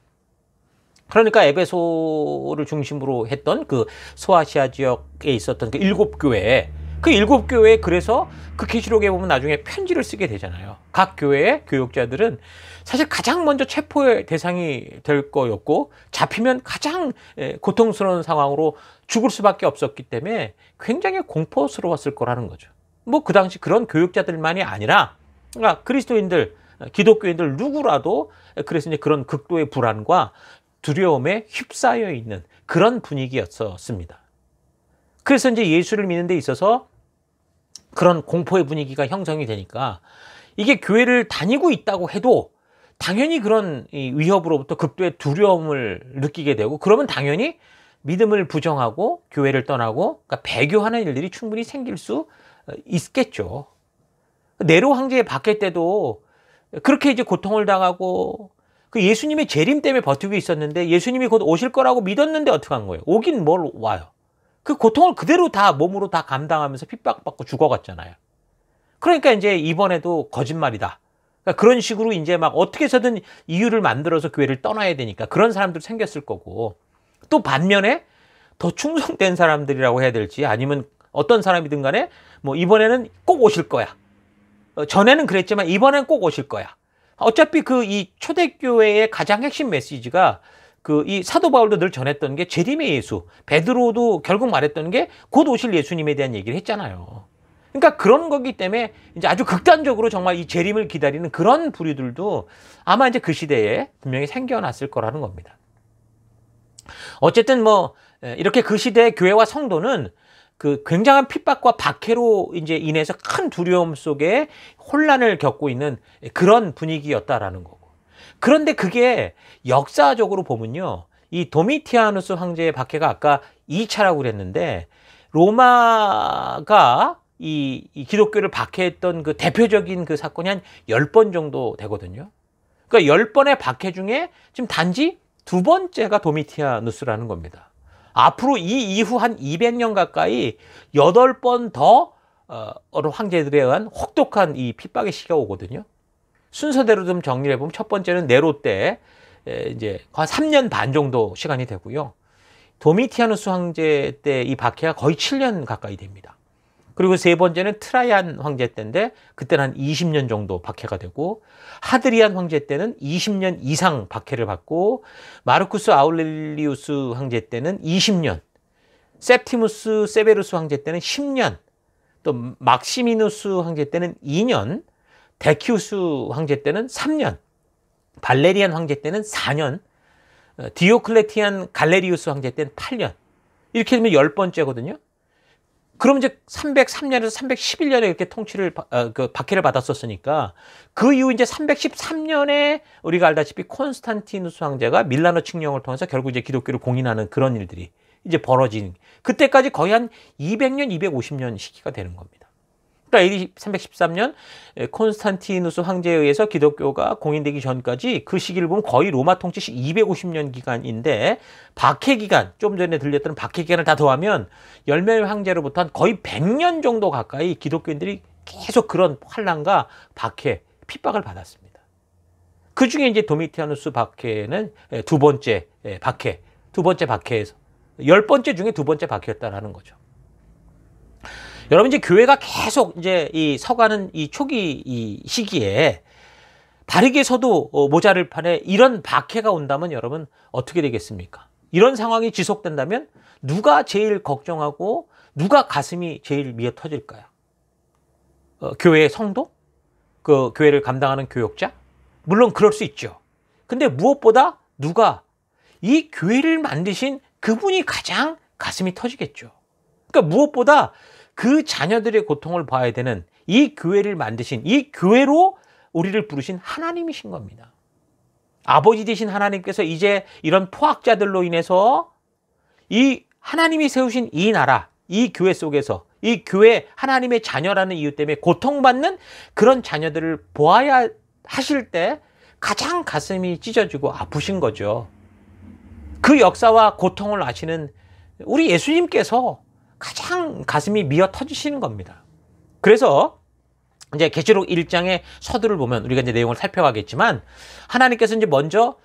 그러니까 에베소를 중심으로 했던 그 소아시아 지역에 있었던 그 일곱 교회에 그 일곱 교회 에 그래서 그 계시록에 보면 나중에 편지를 쓰게 되잖아요. 각 교회의 교육자들은 사실 가장 먼저 체포의 대상이 될 거였고 잡히면 가장 예, 고통스러운 상황으로 죽을 수밖에 없었기 때문에 굉장히 공포스러웠을 거라는 거죠. 뭐 그 당시 그런 교육자들만이 아니라 그러니까 그리스도인들 기독교인들 누구라도 그래서 이제 그런 극도의 불안과 두려움에 휩싸여 있는 그런 분위기였었습니다. 그래서 이제 예수를 믿는 데 있어서 그런 공포의 분위기가 형성이 되니까 이게 교회를 다니고 있다고 해도 당연히 그런 위협으로부터 극도의 두려움을 느끼게 되고 그러면 당연히 믿음을 부정하고 교회를 떠나고 그러니까 배교하는 일들이 충분히 생길 수 어, 있겠죠. 네로 황제의 박해 때도 그렇게 이제 고통을 당하고 그 예수님의 재림 때문에 버티고 있었는데 예수님이 곧 오실 거라고 믿었는데 어떻게 한 거예요? 오긴 뭘 와요? 그 고통을 그대로 다 몸으로 다 감당하면서 핍박받고 죽어갔잖아요. 그러니까 이제 이번에도 거짓말이다. 그러니까 그런 식으로 이제 막 어떻게 해서든 이유를 만들어서 교회를 떠나야 되니까 그런 사람들 생겼을 거고 또 반면에 더 충성된 사람들이라고 해야 될지 아니면 어떤 사람이든 간에 뭐 이번에는 꼭 오실 거야. 어, 전에는 그랬지만 이번엔 꼭 오실 거야. 어차피 그 이 초대교회의 가장 핵심 메시지가 그이 사도 바울도 늘 전했던 게 재림의 예수, 베드로도 결국 말했던 게 곧 오실 예수님에 대한 얘기를 했잖아요. 그러니까 그런 거기 때문에 이제 아주 극단적으로 정말 이 재림을 기다리는 그런 부류들도 아마 이제 그 시대에 분명히 생겨났을 거라는 겁니다. 어쨌든 뭐 이렇게 그 시대의 교회와 성도는 그 굉장한 핍박과 박해로 이제 인해서 큰 두려움 속에 혼란을 겪고 있는 그런 분위기였다라는 거. 그런데 그게 역사적으로 보면요. 이 도미티아누스 황제의 박해가 아까 2차라고 그랬는데 로마가 이, 이 기독교를 박해했던 그 대표적인 그 사건이 한 10번 정도 되거든요. 그러니까 10번의 박해 중에 지금 단지 두 번째가 도미티아누스라는 겁니다. 앞으로 이 이후 한 200년 가까이 8번 더 어, 황제들에 의한 혹독한 이 핍박의 시기가 오거든요. 순서대로 좀 정리를 해보면 첫 번째는 네로 때 이제 한 3년 반 정도 시간이 되고요. 도미티아누스 황제 때 이 박해가 거의 7년 가까이 됩니다. 그리고 세 번째는 트라이안 황제 때인데 그때는 한 20년 정도 박해가 되고 하드리안 황제 때는 20년 이상 박해를 받고 마르쿠스 아울렐리우스 황제 때는 20년 셉티무스 세베루스 황제 때는 10년 또 막시미누스 황제 때는 2년 데키우스 황제 때는 3년, 발레리안 황제 때는 4년, 어, 디오클레티안 갈레리우스 황제 때는 8년. 이렇게 되면 10번째거든요. 그럼 이제 303년에서 311년에 이렇게 통치를 어, 그 박해를 받았었으니까 그 이후 이제 313년에 우리가 알다시피 콘스탄티누스 황제가 밀라노 칙령을 통해서 결국 이제 기독교를 공인하는 그런 일들이 이제 벌어진 그때까지 거의 한 200년, 250년 시기가 되는 겁니다. 그러니까 AD 313년 콘스탄티누스 황제에 의해서 기독교가 공인되기 전까지 그 시기를 보면 거의 로마 통치 시 250년 기간인데 박해 기간, 좀 전에 들렸던 박해 기간을 다 더하면 열매의 황제로부터 한 거의 100년 정도 가까이 기독교인들이 계속 그런 환란과 박해, 핍박을 받았습니다. 그 중에 이제 도미티아누스 박해는 두 번째 박해, 두 번째 박해에서 열 번째 중에 두 번째 박해였다라는 거죠. 여러분 이제 교회가 계속 이제 이 서가는 이 초기 이 시기에 바르게 서도 어, 모자를 판에 이런 박해가 온다면 여러분 어떻게 되겠습니까? 이런 상황이 지속된다면 누가 제일 걱정하고 누가 가슴이 제일 미어 터질까요? 어, 교회의 성도? 그 교회를 감당하는 교역자? 물론 그럴 수 있죠. 근데 무엇보다 누가 이 교회를 만드신 그분이 가장 가슴이 터지겠죠. 그러니까 무엇보다 그 자녀들의 고통을 봐야 되는 이 교회를 만드신 이 교회로 우리를 부르신 하나님이신 겁니다. 아버지 되신 하나님께서 이제 이런 포악자들로 인해서 이 하나님이 세우신 이 나라, 이 교회 속에서 이 교회 하나님의 자녀라는 이유 때문에 고통받는 그런 자녀들을 보아야 하실 때 가장 가슴이 찢어지고 아프신 거죠. 그 역사와 고통을 아시는 우리 예수님께서 가장 가슴이 미어 터지시는 겁니다. 그래서 이제 계시록 1장의 서두를 보면 우리가 이제 내용을 살펴가겠지만 하나님께서 이제 먼저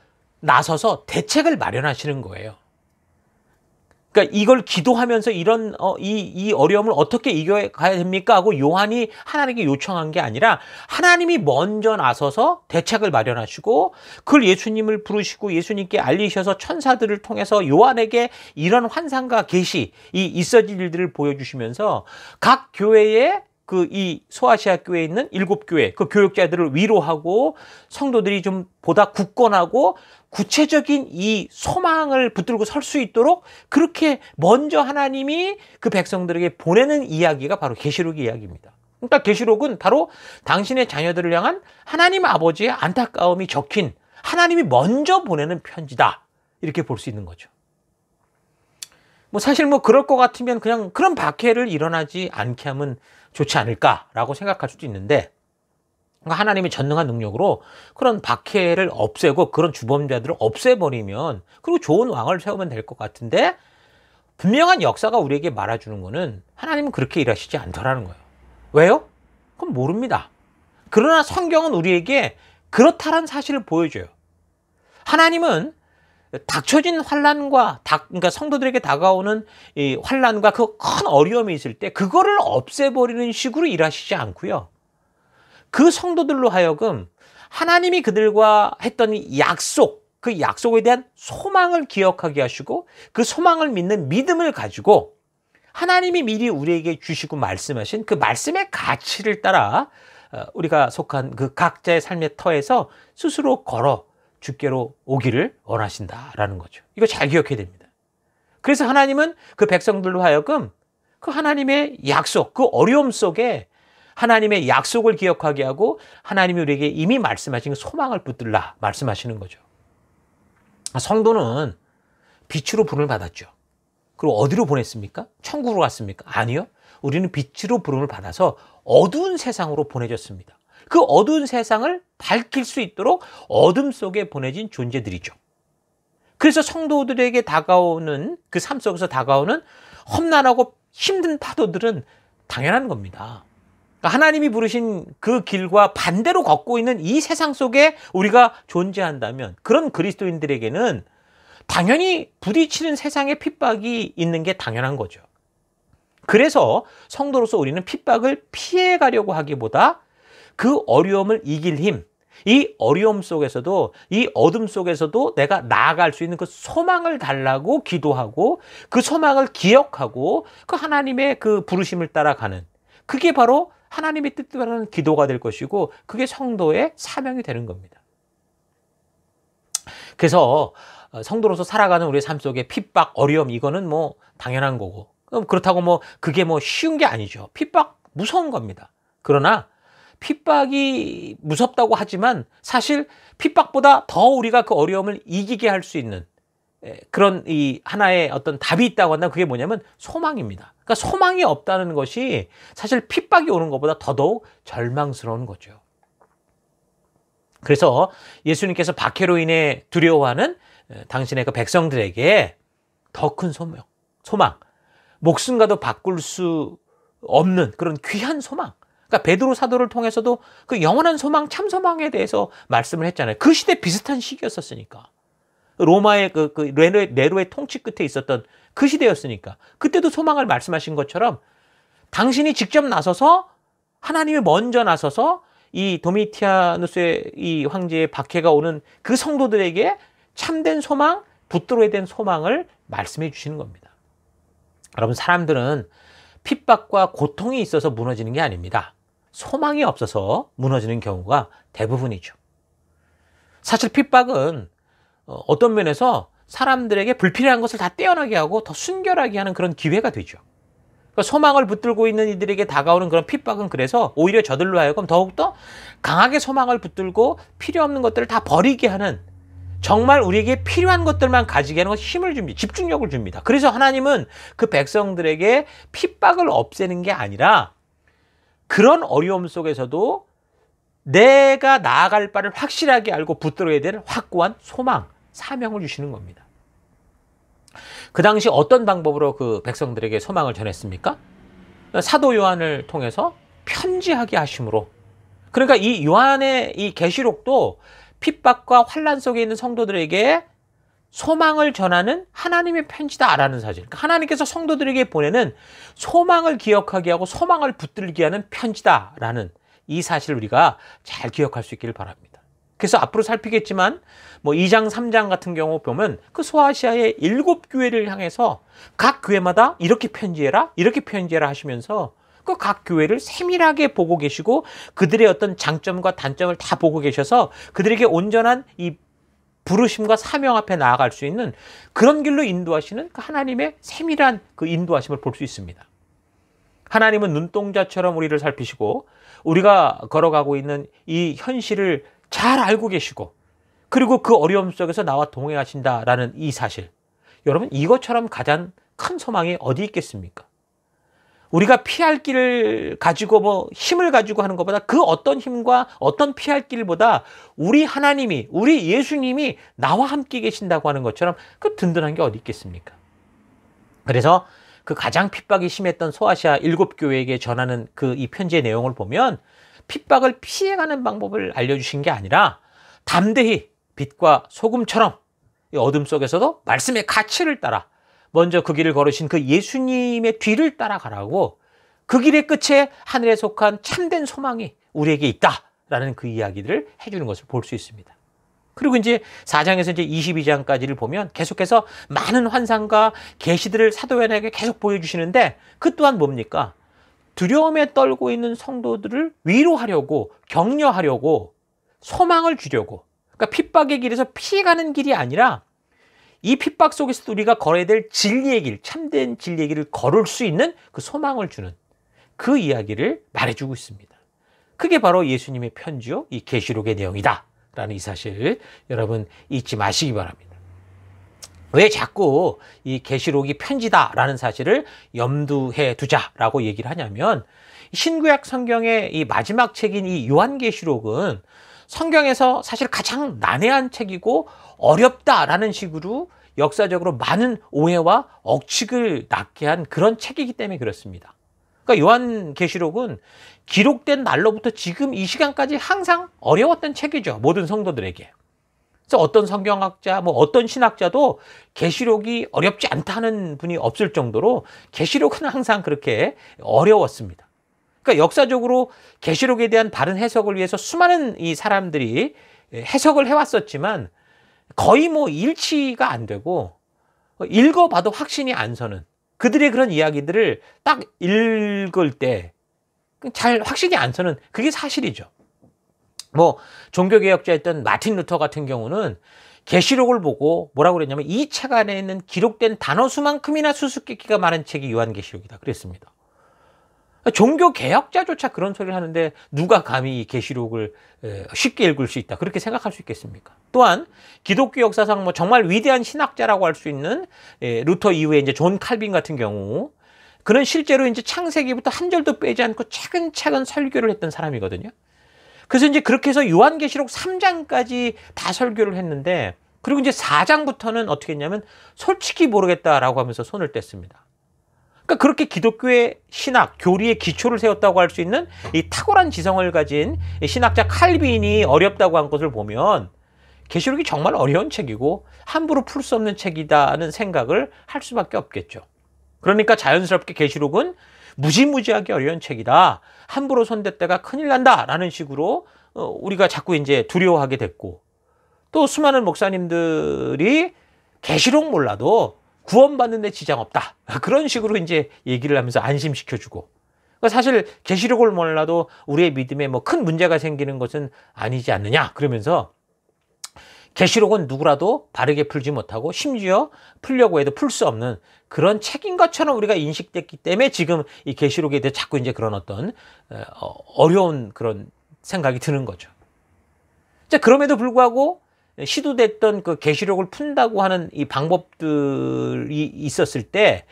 나서서 대책을 마련하시는 거예요. 그러니까 이걸 기도하면서 이런 어, 이, 이 어려움을 어떻게 이겨가야 됩니까? 하고 요한이 하나님께 요청한 게 아니라 하나님이 먼저 나서서 대책을 마련하시고 그걸 예수님을 부르시고 예수님께 알리셔서 천사들을 통해서 요한에게 이런 환상과 계시 이 있어질 일들을 보여주시면서 각 교회에 그 이 소아시아 교회에 있는 일곱 교회 그 교육자들을 위로하고 성도들이 좀 보다 굳건하고 구체적인 이 소망을 붙들고 설 수 있도록 그렇게 먼저 하나님이 그 백성들에게 보내는 이야기가 바로 계시록 이야기입니다. 그러니까 계시록은 바로 당신의 자녀들을 향한 하나님 아버지의 안타까움이 적힌 하나님이 먼저 보내는 편지다. 이렇게 볼 수 있는 거죠. 뭐 사실 뭐 그럴 것 같으면 그냥 그런 박해를 일어나지 않게 하면 좋지 않을까라고 생각할 수도 있는데 그러니까 하나님의 전능한 능력으로 그런 박해를 없애고 그런 주범자들을 없애버리면 그리고 좋은 왕을 세우면 될 것 같은데 분명한 역사가 우리에게 말해주는 것은 하나님은 그렇게 일하시지 않더라는 거예요. 왜요? 그건 모릅니다. 그러나 성경은 우리에게 그렇다는 사실을 보여줘요. 하나님은 닥쳐진 환란과 그러니까 성도들에게 다가오는 이 환란과 그 큰 어려움이 있을 때 그거를 없애버리는 식으로 일하시지 않고요. 그 성도들로 하여금 하나님이 그들과 했던 약속, 그 약속에 대한 소망을 기억하게 하시고 그 소망을 믿는 믿음을 가지고 하나님이 미리 우리에게 주시고 말씀하신 그 말씀의 가치를 따라 어, 우리가 속한 그 각자의 삶의 터에서 스스로 걸어 주께로 오기를 원하신다라는 거죠. 이거 잘 기억해야 됩니다. 그래서 하나님은 그 백성들로 하여금 그 하나님의 약속, 그 어려움 속에 하나님의 약속을 기억하게 하고 하나님이 우리에게 이미 말씀하신 소망을 붙들라 말씀하시는 거죠. 성도는 빛으로 부름을 받았죠. 그리고 어디로 보냈습니까? 천국으로 갔습니까? 아니요. 우리는 빛으로 부름을 받아서 어두운 세상으로 보내졌습니다. 그 어두운 세상을 밝힐 수 있도록 어둠 속에 보내진 존재들이죠. 그래서 성도들에게 다가오는 그 삶 속에서 다가오는 험난하고 힘든 파도들은 당연한 겁니다. 그러니까 하나님이 부르신 그 길과 반대로 걷고 있는 이 세상 속에 우리가 존재한다면 그런 그리스도인들에게는 당연히 부딪히는 세상에 핍박이 있는 게 당연한 거죠. 그래서 성도로서 우리는 핍박을 피해 가려고 하기보다 그 어려움을 이길 힘, 이 어려움 속에서도 이 어둠 속에서도 내가 나아갈 수 있는 그 소망을 달라고 기도하고 그 소망을 기억하고 그 하나님의 그 부르심을 따라가는 그게 바로 하나님의 뜻 따르는 기도가 될 것이고 그게 성도의 사명이 되는 겁니다. 그래서 어, 성도로서 살아가는 우리삶 속에 핍박, 어려움 이거는 뭐 당연한 거고 그럼 그렇다고 뭐 그게 뭐 쉬운 게 아니죠. 핍박 무서운 겁니다. 그러나 핍박이 무섭다고 하지만 사실 핍박보다 더 우리가 그 어려움을 이기게 할 수 있는 그런 이 하나의 어떤 답이 있다고 한다면 그게 뭐냐면 소망입니다. 그러니까 소망이 없다는 것이 사실 핍박이 오는 것보다 더더욱 절망스러운 거죠. 그래서 예수님께서 박해로 인해 두려워하는 당신의 그 백성들에게 더 큰소명 소망, 목숨과도 바꿀 수 없는 그런 귀한 소망. 그러니까 베드로 사도를 통해서도 그 영원한 소망, 참 소망에 대해서 말씀을 했잖아요. 그 시대 비슷한 시기였었으니까. 로마의 그, 그 네로의, 네로의 통치 끝에 있었던 그 시대였으니까 그때도 소망을 말씀하신 것처럼 당신이 직접 나서서 하나님이 먼저 나서서 이 도미티아누스의 이 황제의 박해가 오는 그 성도들에게 참된 소망, 붙들어야 된 소망을 말씀해 주시는 겁니다. 여러분 사람들은 핍박과 고통이 있어서 무너지는 게 아닙니다. 소망이 없어서 무너지는 경우가 대부분이죠. 사실 핍박은 어, 어떤 면에서 사람들에게 불필요한 것을 다 떼어나게 하고 더 순결하게 하는 그런 기회가 되죠. 그러니까 소망을 붙들고 있는 이들에게 다가오는 그런 핍박은 그래서 오히려 저들로 하여금 더욱더 강하게 소망을 붙들고 필요 없는 것들을 다 버리게 하는 정말 우리에게 필요한 것들만 가지게 하는 힘을 줍니다. 집중력을 줍니다. 그래서 하나님은 그 백성들에게 핍박을 없애는 게 아니라 그런 어려움 속에서도 내가 나아갈 바를 확실하게 알고 붙들어야 될 확고한 소망. 사명을 주시는 겁니다. 그 당시 어떤 방법으로 그 백성들에게 소망을 전했습니까? 사도 요한을 통해서 편지하게 하심으로 그러니까 이 요한의 이 계시록도 핍박과 환란 속에 있는 성도들에게 소망을 전하는 하나님의 편지다라는 사실. 그러니까 하나님께서 성도들에게 보내는 소망을 기억하게 하고 소망을 붙들게 하는 편지다라는 이 사실을 우리가 잘 기억할 수 있기를 바랍니다. 그래서 앞으로 살피겠지만 뭐 2장, 3장 같은 경우 보면 그 소아시아의 일곱 교회를 향해서 각 교회마다 이렇게 편지해라, 이렇게 편지해라 하시면서 그 각 교회를 세밀하게 보고 계시고 그들의 어떤 장점과 단점을 다 보고 계셔서 그들에게 온전한 이 부르심과 사명 앞에 나아갈 수 있는 그런 길로 인도하시는 그 하나님의 세밀한 그 인도하심을 볼 수 있습니다. 하나님은 눈동자처럼 우리를 살피시고 우리가 걸어가고 있는 이 현실을 잘 알고 계시고 그리고 그 어려움 속에서 나와 동행하신다라는 이 사실. 여러분 이것처럼 가장 큰 소망이 어디 있겠습니까? 우리가 피할 길을 가지고 뭐 힘을 가지고 하는 것보다 그 어떤 힘과 어떤 피할 길보다 우리 하나님이 우리 예수님이 나와 함께 계신다고 하는 것처럼 그 든든한 게 어디 있겠습니까? 그래서 그 가장 핍박이 심했던 소아시아 일곱 교회에게 전하는 그 이 편지의 내용을 보면 핍박을 피해가는 방법을 알려주신 게 아니라 담대히 빛과 소금처럼 어둠 속에서도 말씀의 가치를 따라 먼저 그 길을 걸으신 그 예수님의 뒤를 따라가라고 그 길의 끝에 하늘에 속한 참된 소망이 우리에게 있다라는 그 이야기들을 해주는 것을 볼 수 있습니다. 그리고 이제 4장에서 이제 22장까지를 보면 계속해서 많은 환상과 계시들을 사도연에게 계속 보여주시는데 그 또한 뭡니까? 두려움에 떨고 있는 성도들을 위로하려고 격려하려고 소망을 주려고 그러니까 핍박의 길에서 피해가는 길이 아니라 이 핍박 속에서 우리가 걸어야 될 진리의 길, 참된 진리의 길을 걸을 수 있는 그 소망을 주는 그 이야기를 말해주고 있습니다. 그게 바로 예수님의 편지요, 이 계시록의 내용이다라는 이 사실 여러분 잊지 마시기 바랍니다. 왜 자꾸 이 계시록이 편지다라는 사실을 염두해 두자라고 얘기를 하냐면 신구약 성경의 이 마지막 책인 이 요한계시록은 성경에서 사실 가장 난해한 책이고 어렵다라는 식으로 역사적으로 많은 오해와 억측을 낳게 한 그런 책이기 때문에 그렇습니다. 그러니까 요한계시록은 기록된 날로부터 지금 이 시간까지 항상 어려웠던 책이죠. 모든 성도들에게. 그래서 어떤 성경학자, 뭐 어떤 신학자도 계시록이 어렵지 않다는 분이 없을 정도로 계시록은 항상 그렇게 어려웠습니다. 그러니까 역사적으로 계시록에 대한 바른 해석을 위해서 수많은 이 사람들이 해석을 해왔었지만 거의 뭐 일치가 안 되고 읽어봐도 확신이 안 서는 그들의 그런 이야기들을 딱 읽을 때 잘 확신이 안 서는 그게 사실이죠. 뭐 종교개혁자였던 마틴 루터 같은 경우는 계시록을 보고 뭐라고 그랬냐면 이 책 안에 있는 기록된 단어 수만큼이나 수수께끼가 많은 책이 요한계시록이다 그랬습니다. 종교 개혁자조차 그런 소리를 하는데 누가 감히 이 계시록을 쉽게 읽을 수 있다 그렇게 생각할 수 있겠습니까? 또한 기독교 역사상 뭐 정말 위대한 신학자라고 할 수 있는 루터 이후에 이제 존 칼빈 같은 경우 그는 실제로 이제 창세기부터 한 절도 빼지 않고 차근차근 설교를 했던 사람이거든요. 그래서 이제 그렇게 해서 요한계시록 3장까지 다 설교를 했는데 그리고 이제 4장부터는 어떻게 했냐면 솔직히 모르겠다라고 하면서 손을 뗐습니다. 그러니까 그렇게 기독교의 신학, 교리의 기초를 세웠다고 할 수 있는 이 탁월한 지성을 가진 신학자 칼빈이 어렵다고 한 것을 보면 계시록이 정말 어려운 책이고 함부로 풀 수 없는 책이다는 생각을 할 수밖에 없겠죠. 그러니까 자연스럽게 계시록은 무지무지하게 어려운 책이다. 함부로 손댔다가 큰일 난다라는 식으로 어, 우리가 자꾸 이제 두려워하게 됐고 또 수많은 목사님들이 계시록 몰라도 구원받는 데 지장 없다. 그런 식으로 이제 얘기를 하면서 안심시켜주고 그러니까 사실 계시록을 몰라도 우리의 믿음에 뭐 큰 문제가 생기는 것은 아니지 않느냐 그러면서 계시록은 누구라도 바르게 풀지 못하고 심지어 풀려고 해도 풀 수 없는 그런 책인 것처럼 우리가 인식됐기 때문에 지금 이 계시록에 대해 자꾸 이제 그런 어떤 어, 어려운 그런 생각이 드는 거죠. 자, 그럼에도 불구하고 시도됐던 그 계시록을 푼다고 하는 이 방법들이 있었을 때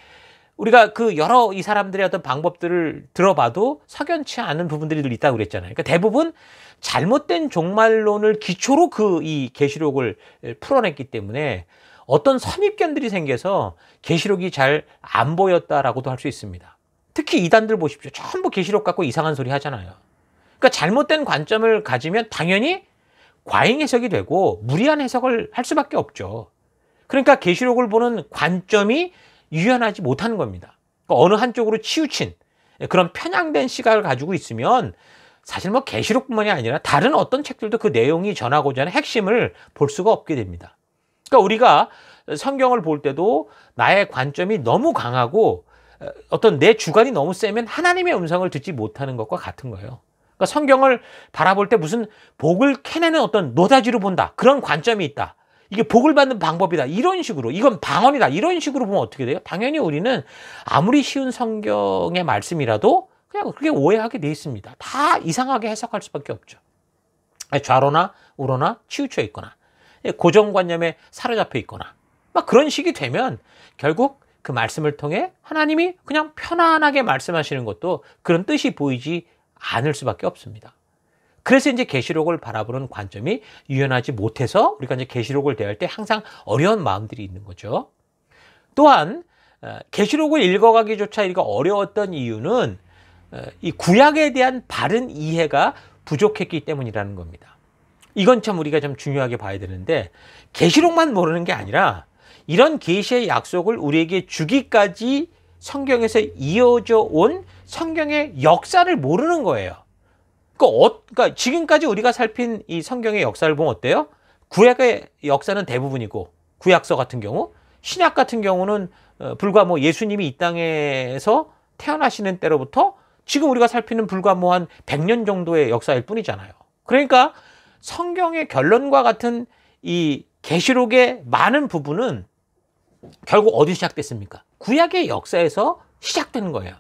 우리가 그 여러 이 사람들의 어떤 방법들을 들어봐도 석연치 않은 부분들이 들 있다고 그랬잖아요. 그러니까 대부분 잘못된 종말론을 기초로 그 이 계시록을 풀어냈기 때문에 어떤 선입견들이 생겨서 계시록이 잘 안 보였다라고도 할 수 있습니다. 특히 이단들 보십시오. 전부 계시록 갖고 이상한 소리 하잖아요. 그러니까 잘못된 관점을 가지면 당연히 과잉 해석이 되고 무리한 해석을 할 수밖에 없죠. 그러니까 계시록을 보는 관점이 유연하지 못한 겁니다. 그러니까 어느 한쪽으로 치우친 그런 편향된 시각을 가지고 있으면 사실 뭐 계시록뿐만이 아니라 다른 어떤 책들도 그 내용이 전하고자 하는 핵심을 볼 수가 없게 됩니다. 그러니까 우리가 성경을 볼 때도 나의 관점이 너무 강하고 어, 어떤 내 주관이 너무 세면 하나님의 음성을 듣지 못하는 것과 같은 거예요. 그러니까 성경을 바라볼 때 무슨 복을 캐내는 어떤 노다지로 본다. 그런 관점이 있다. 이게 복을 받는 방법이다. 이런 식으로. 이건 방언이다. 이런 식으로 보면 어떻게 돼요? 당연히 우리는 아무리 쉬운 성경의 말씀이라도 그냥 그게 오해하게 돼 있습니다. 다 이상하게 해석할 수밖에 없죠. 아, 좌로나 우로나 치우쳐 있거나. 예, 고정관념에 사로잡혀 있거나 막 그런 식이 되면 결국 그 말씀을 통해 하나님이 그냥 편안하게 말씀하시는 것도 그런 뜻이 보이지 않을 수밖에 없습니다. 그래서 이제 계시록을 바라보는 관점이 유연하지 못해서 우리가 이제 계시록을 대할 때 항상 어려운 마음들이 있는 거죠. 또한 어, 계시록을 읽어가기조차 읽어 어려웠던 이유는 어, 이 구약에 대한 바른 이해가 부족했기 때문이라는 겁니다. 이건 참 우리가 좀 중요하게 봐야 되는데 계시록만 모르는 게 아니라 이런 계시의 약속을 우리에게 주기까지 성경에서 이어져 온 성경의 역사를 모르는 거예요. 그 그러니까, 지금까지 우리가 살핀 이 성경의 역사를 보면 어때요? 구약의 역사는 대부분이고 구약서 같은 경우 신약 같은 경우는 어, 불과 뭐 예수님이 이 땅에서 태어나시는 때로부터 지금 우리가 살피는 불과 뭐 한 100년 정도의 역사일 뿐이잖아요. 그러니까 성경의 결론과 같은 이 계시록의 많은 부분은 결국 어디 시작됐습니까? 구약의 역사에서 시작된 거예요.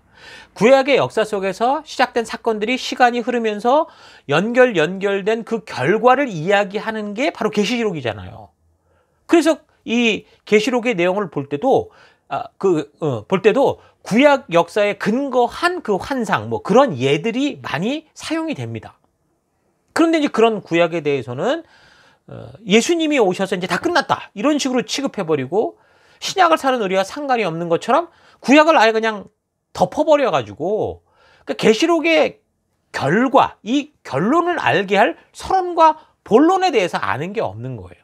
구약의 역사 속에서 시작된 사건들이 시간이 흐르면서 연결 연결된 그 결과를 이야기하는 게 바로 계시록이잖아요. 그래서 이 계시록의 내용을 볼 때도 아, 그, 어, 볼 때도 구약 역사에 근거한 그 환상, 뭐 그런 예들이 많이 사용이 됩니다. 그런데 이제 그런 구약에 대해서는 어, 예수님이 오셔서 이제 다 끝났다. 이런 식으로 취급해버리고 신약을 사는 의리와 상관이 없는 것처럼 구약을 아예 그냥 덮어버려가지고 그 계시록의 결과, 이 결론을 알게 할 서론과 본론에 대해서 아는 게 없는 거예요.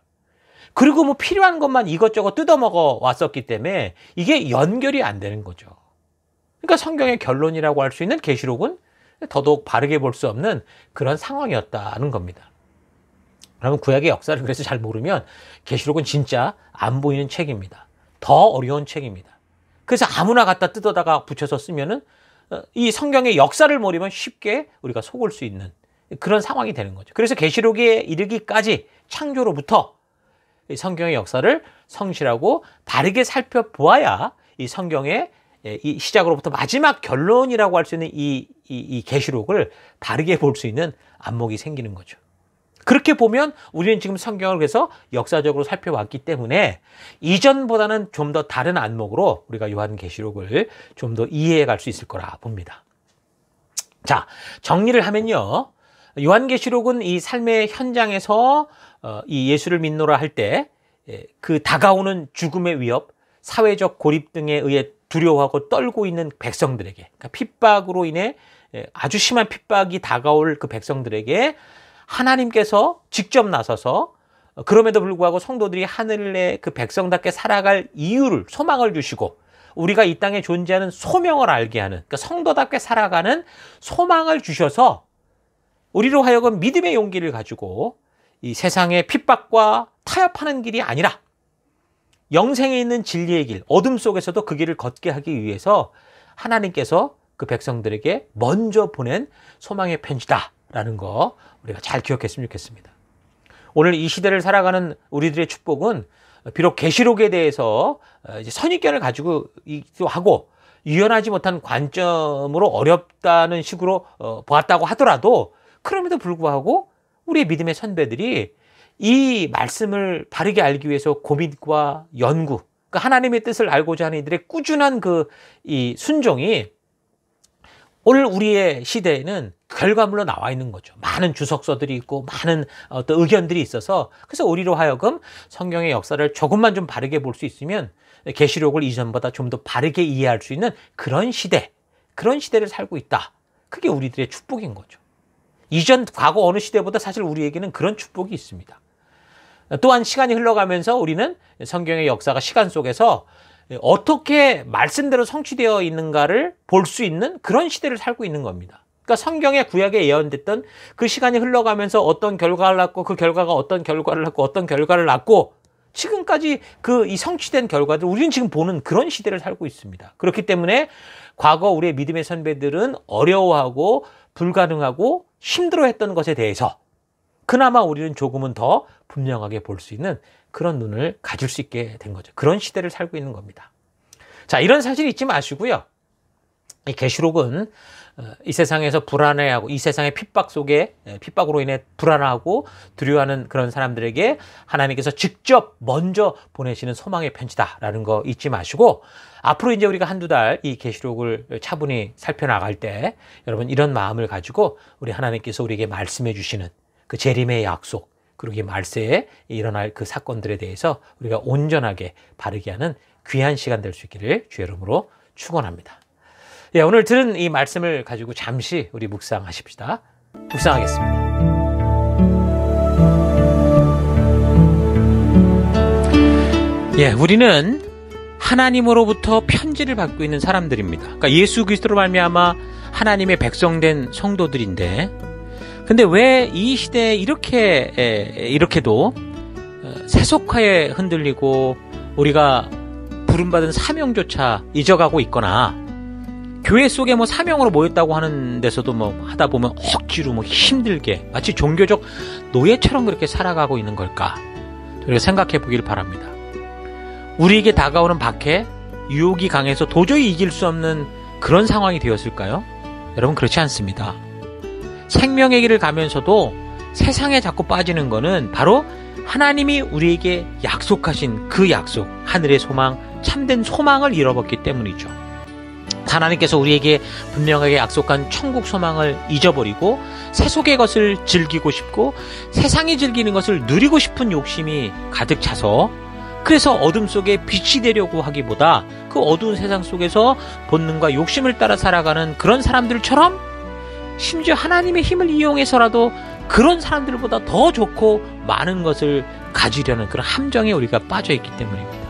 그리고 뭐 필요한 것만 이것저것 뜯어먹어 왔었기 때문에 이게 연결이 안 되는 거죠. 그러니까 성경의 결론이라고 할 수 있는 계시록은 더더욱 바르게 볼 수 없는 그런 상황이었다는 겁니다. 그러면 구약의 역사를 그래서 잘 모르면 계시록은 진짜 안 보이는 책입니다. 더 어려운 책입니다. 그래서 아무나 갖다 뜯어다가 붙여서 쓰면은 어, 이 성경의 역사를 모르면 쉽게 우리가 속을 수 있는 그런 상황이 되는 거죠. 그래서 계시록에 이르기까지 창조로부터 성경의 역사를 성실하고 바르게 살펴보아야 이 성경의 예, 이 시작으로부터 마지막 결론이라고 할 수 있는 이, 이, 계시록을 다르게볼 수 있는 안목이 생기는 거죠. 그렇게 보면 우리는 지금 성경을 그래서 역사적으로 살펴왔기 때문에 이전보다는 좀 더 다른 안목으로 우리가 요한계시록을 좀 더 이해해 갈 수 있을 거라 봅니다. 자, 정리를 하면요. 요한계시록은 이 삶의 현장에서 어, 이 예수를 믿노라 할 때그 예, 다가오는 죽음의 위협, 사회적 고립 등에 의해 두려워하고 떨고 있는 백성들에게 그러니까 핍박으로 인해 예, 아주 심한 핍박이 다가올 그 백성들에게 하나님께서 직접 나서서 어, 그럼에도 불구하고 성도들이 하늘에그 백성답게 살아갈 이유를 소망을 주시고 우리가 이 땅에 존재하는 소명을 알게 하는 그러니까 성도답게 살아가는 소망을 주셔서 우리로 하여금 믿음의 용기를 가지고 이 세상의 핍박과 타협하는 길이 아니라 영생에 있는 진리의 길, 어둠 속에서도 그 길을 걷게 하기 위해서 하나님께서 그 백성들에게 먼저 보낸 소망의 편지다라는 거 우리가 잘 기억했으면 좋겠습니다. 오늘 이 시대를 살아가는 우리들의 축복은 비록 계시록에 대해서 어, 선입견을 가지고 하고 유연하지 못한 관점으로 어렵다는 식으로 어, 보았다고 하더라도 그럼에도 불구하고 우리의 믿음의 선배들이 이 말씀을 바르게 알기 위해서 고민과 연구, 그 하나님의 뜻을 알고자 하는 이들의 꾸준한 그 이 순종이 오늘 우리의 시대에는 결과물로 나와 있는 거죠. 많은 주석서들이 있고 많은 어떤 의견들이 있어서 그래서 우리로 하여금 성경의 역사를 조금만 좀 바르게 볼 수 있으면 계시록을 이전보다 좀 더 바르게 이해할 수 있는 그런 시대, 그런 시대를 살고 있다. 그게 우리들의 축복인 거죠. 이전 과거 어느 시대보다 사실 우리에게는 그런 축복이 있습니다. 또한 시간이 흘러가면서 우리는 성경의 역사가 시간 속에서 어떻게 말씀대로 성취되어 있는가를 볼 수 있는 그런 시대를 살고 있는 겁니다. 그러니까 성경의 구약에 예언됐던 그 시간이 흘러가면서 어떤 결과를 낳고 그 결과가 어떤 결과를 낳고 어떤 결과를 낳고 지금까지 그 이 성취된 결과들 우리는 지금 보는 그런 시대를 살고 있습니다. 그렇기 때문에 과거 우리의 믿음의 선배들은 어려워하고 불가능하고 힘들어했던 것에 대해서 그나마 우리는 조금은 더 분명하게 볼 수 있는 그런 눈을 가질 수 있게 된 거죠. 그런 시대를 살고 있는 겁니다. 자, 이런 사실 잊지 마시고요. 이 계시록은 어, 이 세상에서 불안해하고 이 세상의 핍박 속에 예, 핍박으로 인해 불안하고 두려워하는 그런 사람들에게 하나님께서 직접 먼저 보내시는 소망의 편지다라는 거 잊지 마시고 앞으로 이제 우리가 한두 달 이 계시록을 차분히 살펴나갈 때 여러분 이런 마음을 가지고 우리 하나님께서 우리에게 말씀해 주시는 그 재림의 약속 그러기 말세에 일어날 그 사건들에 대해서 우리가 온전하게 바르게 하는 귀한 시간 될 수 있기를 주의 이름으로 축원합니다. 예, 오늘 들은 이 말씀을 가지고 잠시 우리 묵상하십시다. 묵상하겠습니다. 예, 우리는 하나님으로부터 편지를 받고 있는 사람들입니다. 그러니까 예수 그리스도로 말미암아 하나님의 백성된 성도들인데 근데 왜 이 시대에 이렇게 에, 이렇게도 어, 세속화에 흔들리고 우리가 부름받은 사명조차 잊어가고 있거나 교회 속에 뭐 사명으로 모였다고 하는 데서도 뭐 하다 보면 억지로 뭐 힘들게 마치 종교적 노예처럼 그렇게 살아가고 있는 걸까? 우리가 생각해 보길 바랍니다. 우리에게 다가오는 박해, 유혹이 강해서 도저히 이길 수 없는 그런 상황이 되었을까요? 여러분 그렇지 않습니다. 생명의 길을 가면서도 세상에 자꾸 빠지는 것은 바로 하나님이 우리에게 약속하신 그 약속, 하늘의 소망, 참된 소망을 잃어버렸기 때문이죠. 하나님께서 우리에게 분명하게 약속한 천국 소망을 잊어버리고 세속의 것을 즐기고 싶고 세상이 즐기는 것을 누리고 싶은 욕심이 가득 차서 그래서 어둠 속에 빛이 되려고 하기보다 그 어두운 세상 속에서 본능과 욕심을 따라 살아가는 그런 사람들처럼 심지어 하나님의 힘을 이용해서라도 그런 사람들보다 더 좋고 많은 것을 가지려는 그런 함정에 우리가 빠져 있기 때문입니다.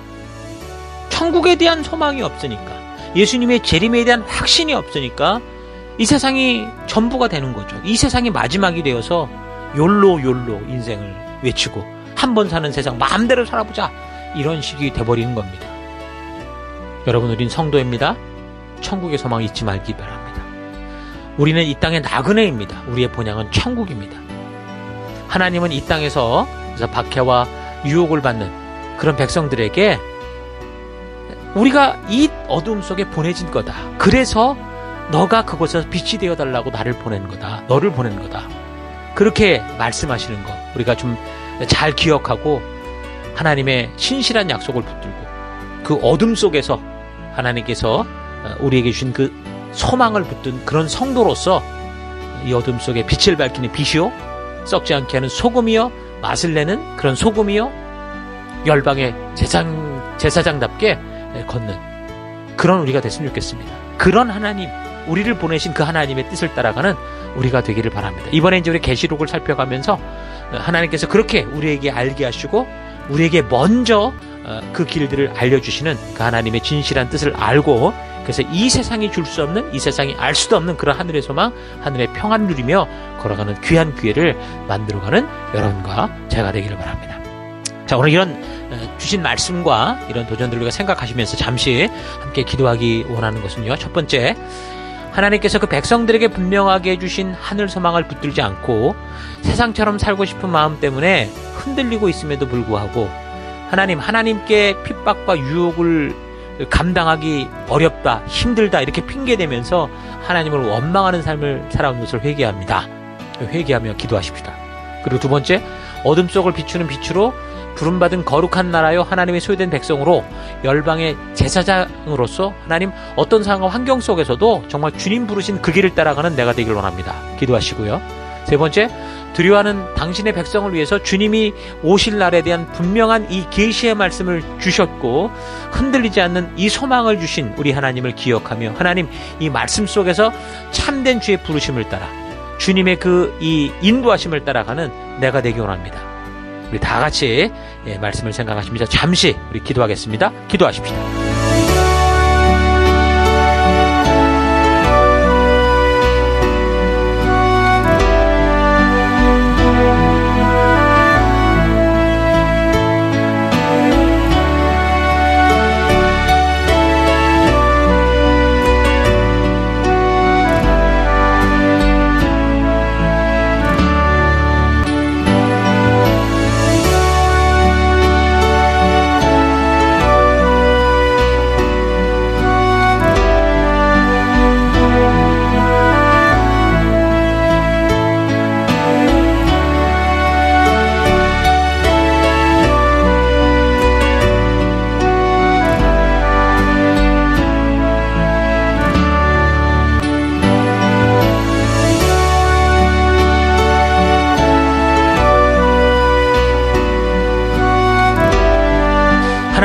천국에 대한 소망이 없으니까 예수님의 재림에 대한 확신이 없으니까 이 세상이 전부가 되는 거죠. 이 세상이 마지막이 되어서 욜로 욜로 인생을 외치고 한번 사는 세상 마음대로 살아보자 이런 식이 돼버리는 겁니다. 여러분 우린 성도입니다. 천국의 소망 잊지 말기 바랍니다. 우리는 이 땅의 나그네입니다. 우리의 본향은 천국입니다. 하나님은 이 땅에서 박해와 유혹을 받는 그런 백성들에게 우리가 이 어둠 속에 보내진 거다. 그래서 너가 그곳에서 빛이 되어 달라고 나를 보낸 거다. 너를 보낸 거다. 그렇게 말씀하시는 거 우리가 좀 잘 기억하고 하나님의 신실한 약속을 붙들고 그 어둠 속에서 하나님께서 우리에게 주신 그 소망을 붙든 그런 성도로서 이 어둠 속에 빛을 밝히는 빛이요 썩지 않게 하는 소금이요 맛을 내는 그런 소금이요 열방의 제장, 제사장답게 걷는 그런 우리가 됐으면 좋겠습니다. 그런 하나님 우리를 보내신 그 하나님의 뜻을 따라가는 우리가 되기를 바랍니다. 이번에 이제 우리 계시록을 살펴가면서 하나님께서 그렇게 우리에게 알게 하시고 우리에게 먼저 어, 그 길들을 알려주시는 그 하나님의 진실한 뜻을 알고 그래서 이 세상이 줄 수 없는 이 세상이 알 수도 없는 그런 하늘의 소망 하늘의 평안 누리며 걸어가는 귀한 기회를 만들어가는 여러분과 제가 되기를 바랍니다. 자 오늘 이런 어, 주신 말씀과 이런 도전들을 생각하시면서 잠시 함께 기도하기 원하는 것은요 첫 번째 하나님께서 그 백성들에게 분명하게 해주신 하늘 소망을 붙들지 않고 세상처럼 살고 싶은 마음 때문에 흔들리고 있음에도 불구하고 하나님, 하나님께 핍박과 유혹을 감당하기 어렵다, 힘들다 이렇게 핑계대면서 하나님을 원망하는 삶을 살아온 것을 회개합니다. 회개하며 기도하십시다. 그리고 두 번째, 어둠 속을 비추는 빛으로 부름받은 거룩한 나라요 하나님의 소유된 백성으로 열방의 제사장으로서 하나님 어떤 상황과 환경 속에서도 정말 주님 부르신 그 길을 따라가는 내가 되길 원합니다. 기도하시고요. 세 번째, 두려워하는 당신의 백성을 위해서 주님이 오실 날에 대한 분명한 이 계시의 말씀을 주셨고 흔들리지 않는 이 소망을 주신 우리 하나님을 기억하며 하나님 이 말씀 속에서 참된 주의 부르심을 따라 주님의 그 이 인도하심을 따라가는 내가 되기 원합니다. 우리 다 같이 예, 말씀을 생각하십니다. 잠시 우리 기도하겠습니다. 기도하십시다.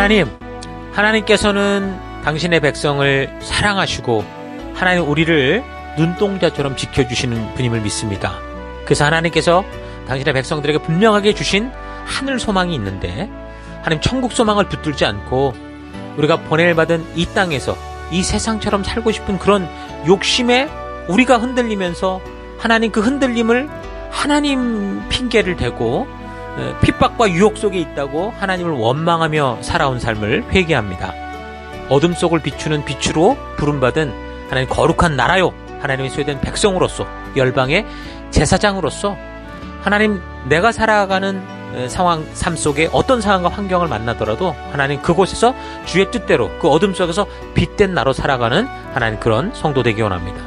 하나님, 하나님께서는 당신의 백성을 사랑하시고 하나님 우리를 눈동자처럼 지켜주시는 분임을 믿습니다. 그래서 하나님께서 당신의 백성들에게 분명하게 주신 하늘 소망이 있는데 하나님 천국 소망을 붙들지 않고 우리가 보혜 받은 이 땅에서 이 세상처럼 살고 싶은 그런 욕심에 우리가 흔들리면서 하나님 그 흔들림을 하나님 핑계를 대고 예, 핍박과 유혹 속에 있다고 하나님을 원망하며 살아온 삶을 회개합니다. 어둠 속을 비추는 빛으로 부름받은 하나님 거룩한 나라요. 하나님의 소유된 백성으로서 열방의 제사장으로서 하나님 내가 살아가는 예, 상황 삶 속에 어떤 상황과 환경을 만나더라도 하나님 그곳에서 주의 뜻대로 그 어둠 속에서 빛된 나로 살아가는 하나님 그런 성도 되기 원합니다.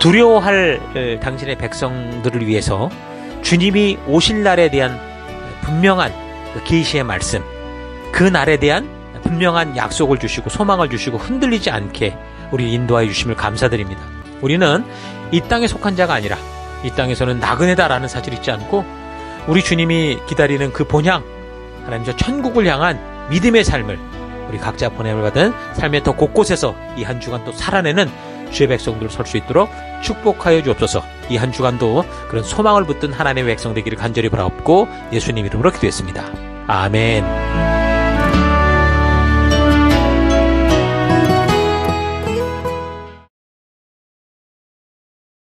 두려워할 예, 당신의 백성들을 위해서 주님이 오실 날에 대한 분명한 그 계시의 말씀, 그 날에 대한 분명한 약속을 주시고 소망을 주시고 흔들리지 않게 우리 인도하여 주심을 감사드립니다. 우리는 이 땅에 속한 자가 아니라 이 땅에서는 나그네다라는 사실 잊지 않고 우리 주님이 기다리는 그 본향, 하나님 저 천국을 향한 믿음의 삶을 우리 각자 보냄을 받은 삶의 더 곳곳에서 이 한 주간 또 살아내는 주의 백성들을 설 수 있도록 축복하여 주옵소서. 이한 주간도 그런 소망을 붙든 하나님의 백성 되기를 간절히 바라옵고 예수님 이름으로 기도했습니다. 아멘.